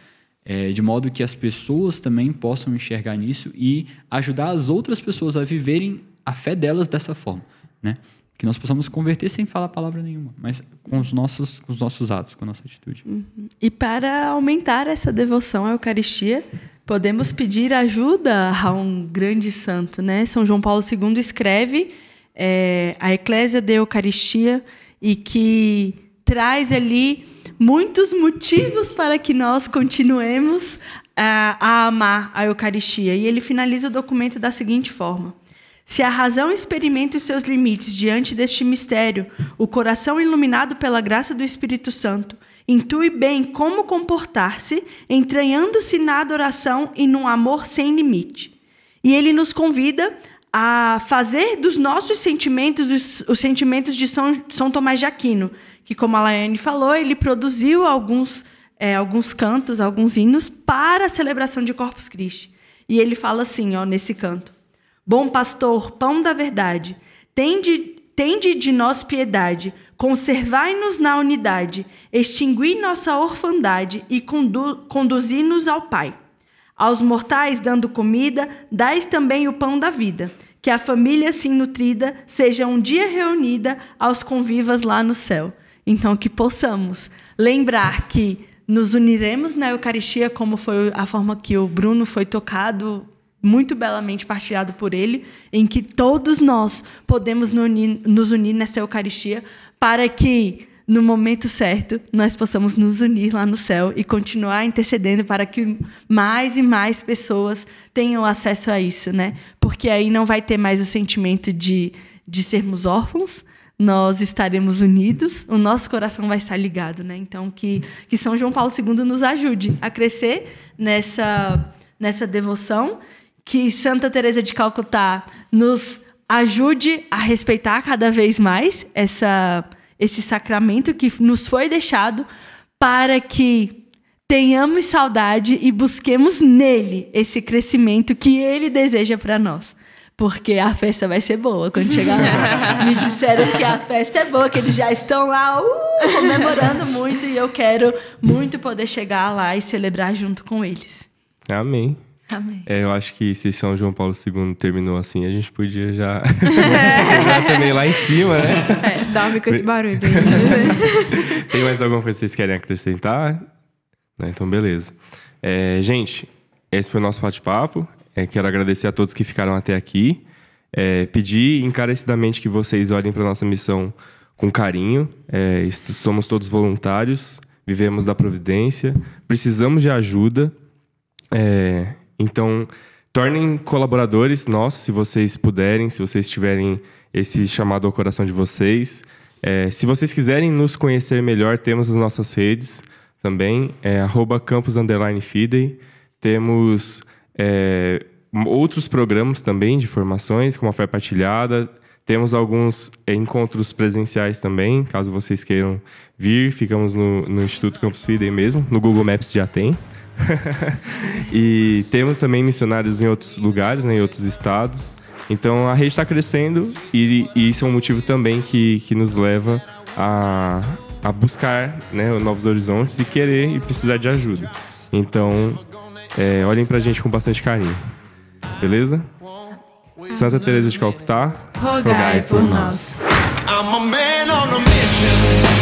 S4: é, de modo que as pessoas também possam enxergar nisso e ajudar as outras pessoas a viverem a fé delas dessa forma, né? Que nós possamos converter sem falar palavra nenhuma, mas com os nossos, com os nossos atos, com a nossa atitude. Uhum.
S3: E para aumentar essa devoção à Eucaristia, Podemos pedir ajuda a um grande santo, né? São João Paulo II escreve é, a Eclésia de Eucaristia e que traz ali muitos motivos para que nós continuemos a, a amar a Eucaristia. E ele finaliza o documento da seguinte forma. Se a razão experimenta os seus limites diante deste mistério, o coração iluminado pela graça do Espírito Santo Intui bem como comportar-se, entranhando-se na adoração e num amor sem limite. E ele nos convida a fazer dos nossos sentimentos os, os sentimentos de São, São Tomás de Aquino, que, como a Laiane falou, ele produziu alguns, é, alguns cantos, alguns hinos para a celebração de Corpus Christi. E ele fala assim, ó, nesse canto: Bom pastor, pão da verdade, tende, tende de nós piedade Conservai-nos na unidade, extingui nossa orfandade e condu conduzi-nos ao Pai. Aos mortais dando comida, dais também o pão da vida, que a família assim nutrida seja um dia reunida aos convivas lá no céu. Então que possamos lembrar que nos uniremos na Eucaristia como foi a forma que o Bruno foi tocado muito belamente partilhado por ele, em que todos nós podemos nos unir nessa Eucaristia para que no momento certo, nós possamos nos unir lá no céu e continuar intercedendo para que mais e mais pessoas tenham acesso a isso, né? Porque aí não vai ter mais o sentimento de, de sermos órfãos, nós estaremos unidos, o nosso coração vai estar ligado, né? Então, que, que São João Paulo II nos ajude a crescer nessa, nessa devoção que Santa Teresa de Calcutá nos ajude a respeitar cada vez mais essa, esse sacramento que nos foi deixado para que tenhamos saudade e busquemos nele esse crescimento que ele deseja para nós. Porque a festa vai ser boa quando chegar lá. *laughs* Me disseram que a festa é boa, que eles já estão lá uh, comemorando muito e eu quero muito poder chegar lá e celebrar junto com eles. Amém. É,
S1: eu acho que se São João Paulo II terminou assim, a gente podia já, *laughs* já também lá em cima, né?
S3: É, dá com esse
S1: barulho. *laughs* Tem mais alguma coisa que vocês querem acrescentar? Né, então, beleza. É, gente, esse foi o nosso bate-papo. É, quero agradecer a todos que ficaram até aqui. É, pedir encarecidamente que vocês olhem para nossa missão com carinho. É, somos todos voluntários, vivemos da providência, precisamos de ajuda. É, então, tornem colaboradores nossos, se vocês puderem, se vocês tiverem esse chamado ao coração de vocês. É, se vocês quiserem nos conhecer melhor, temos as nossas redes também, é, Temos é, outros programas também de formações, como a Fé Partilhada. Temos alguns encontros presenciais também, caso vocês queiram vir. Ficamos no, no Instituto Campus Fidei mesmo, no Google Maps já tem. *laughs* e temos também missionários em outros lugares, né, em outros estados. Então a rede está crescendo e, e, isso é um motivo também que, que nos leva a, a buscar né, novos horizontes e querer e precisar de ajuda. Então é, olhem a gente com bastante carinho. Beleza? Santa Teresa de Calcutá, rogai, rogai por nós.
S2: I'm a man on a mission.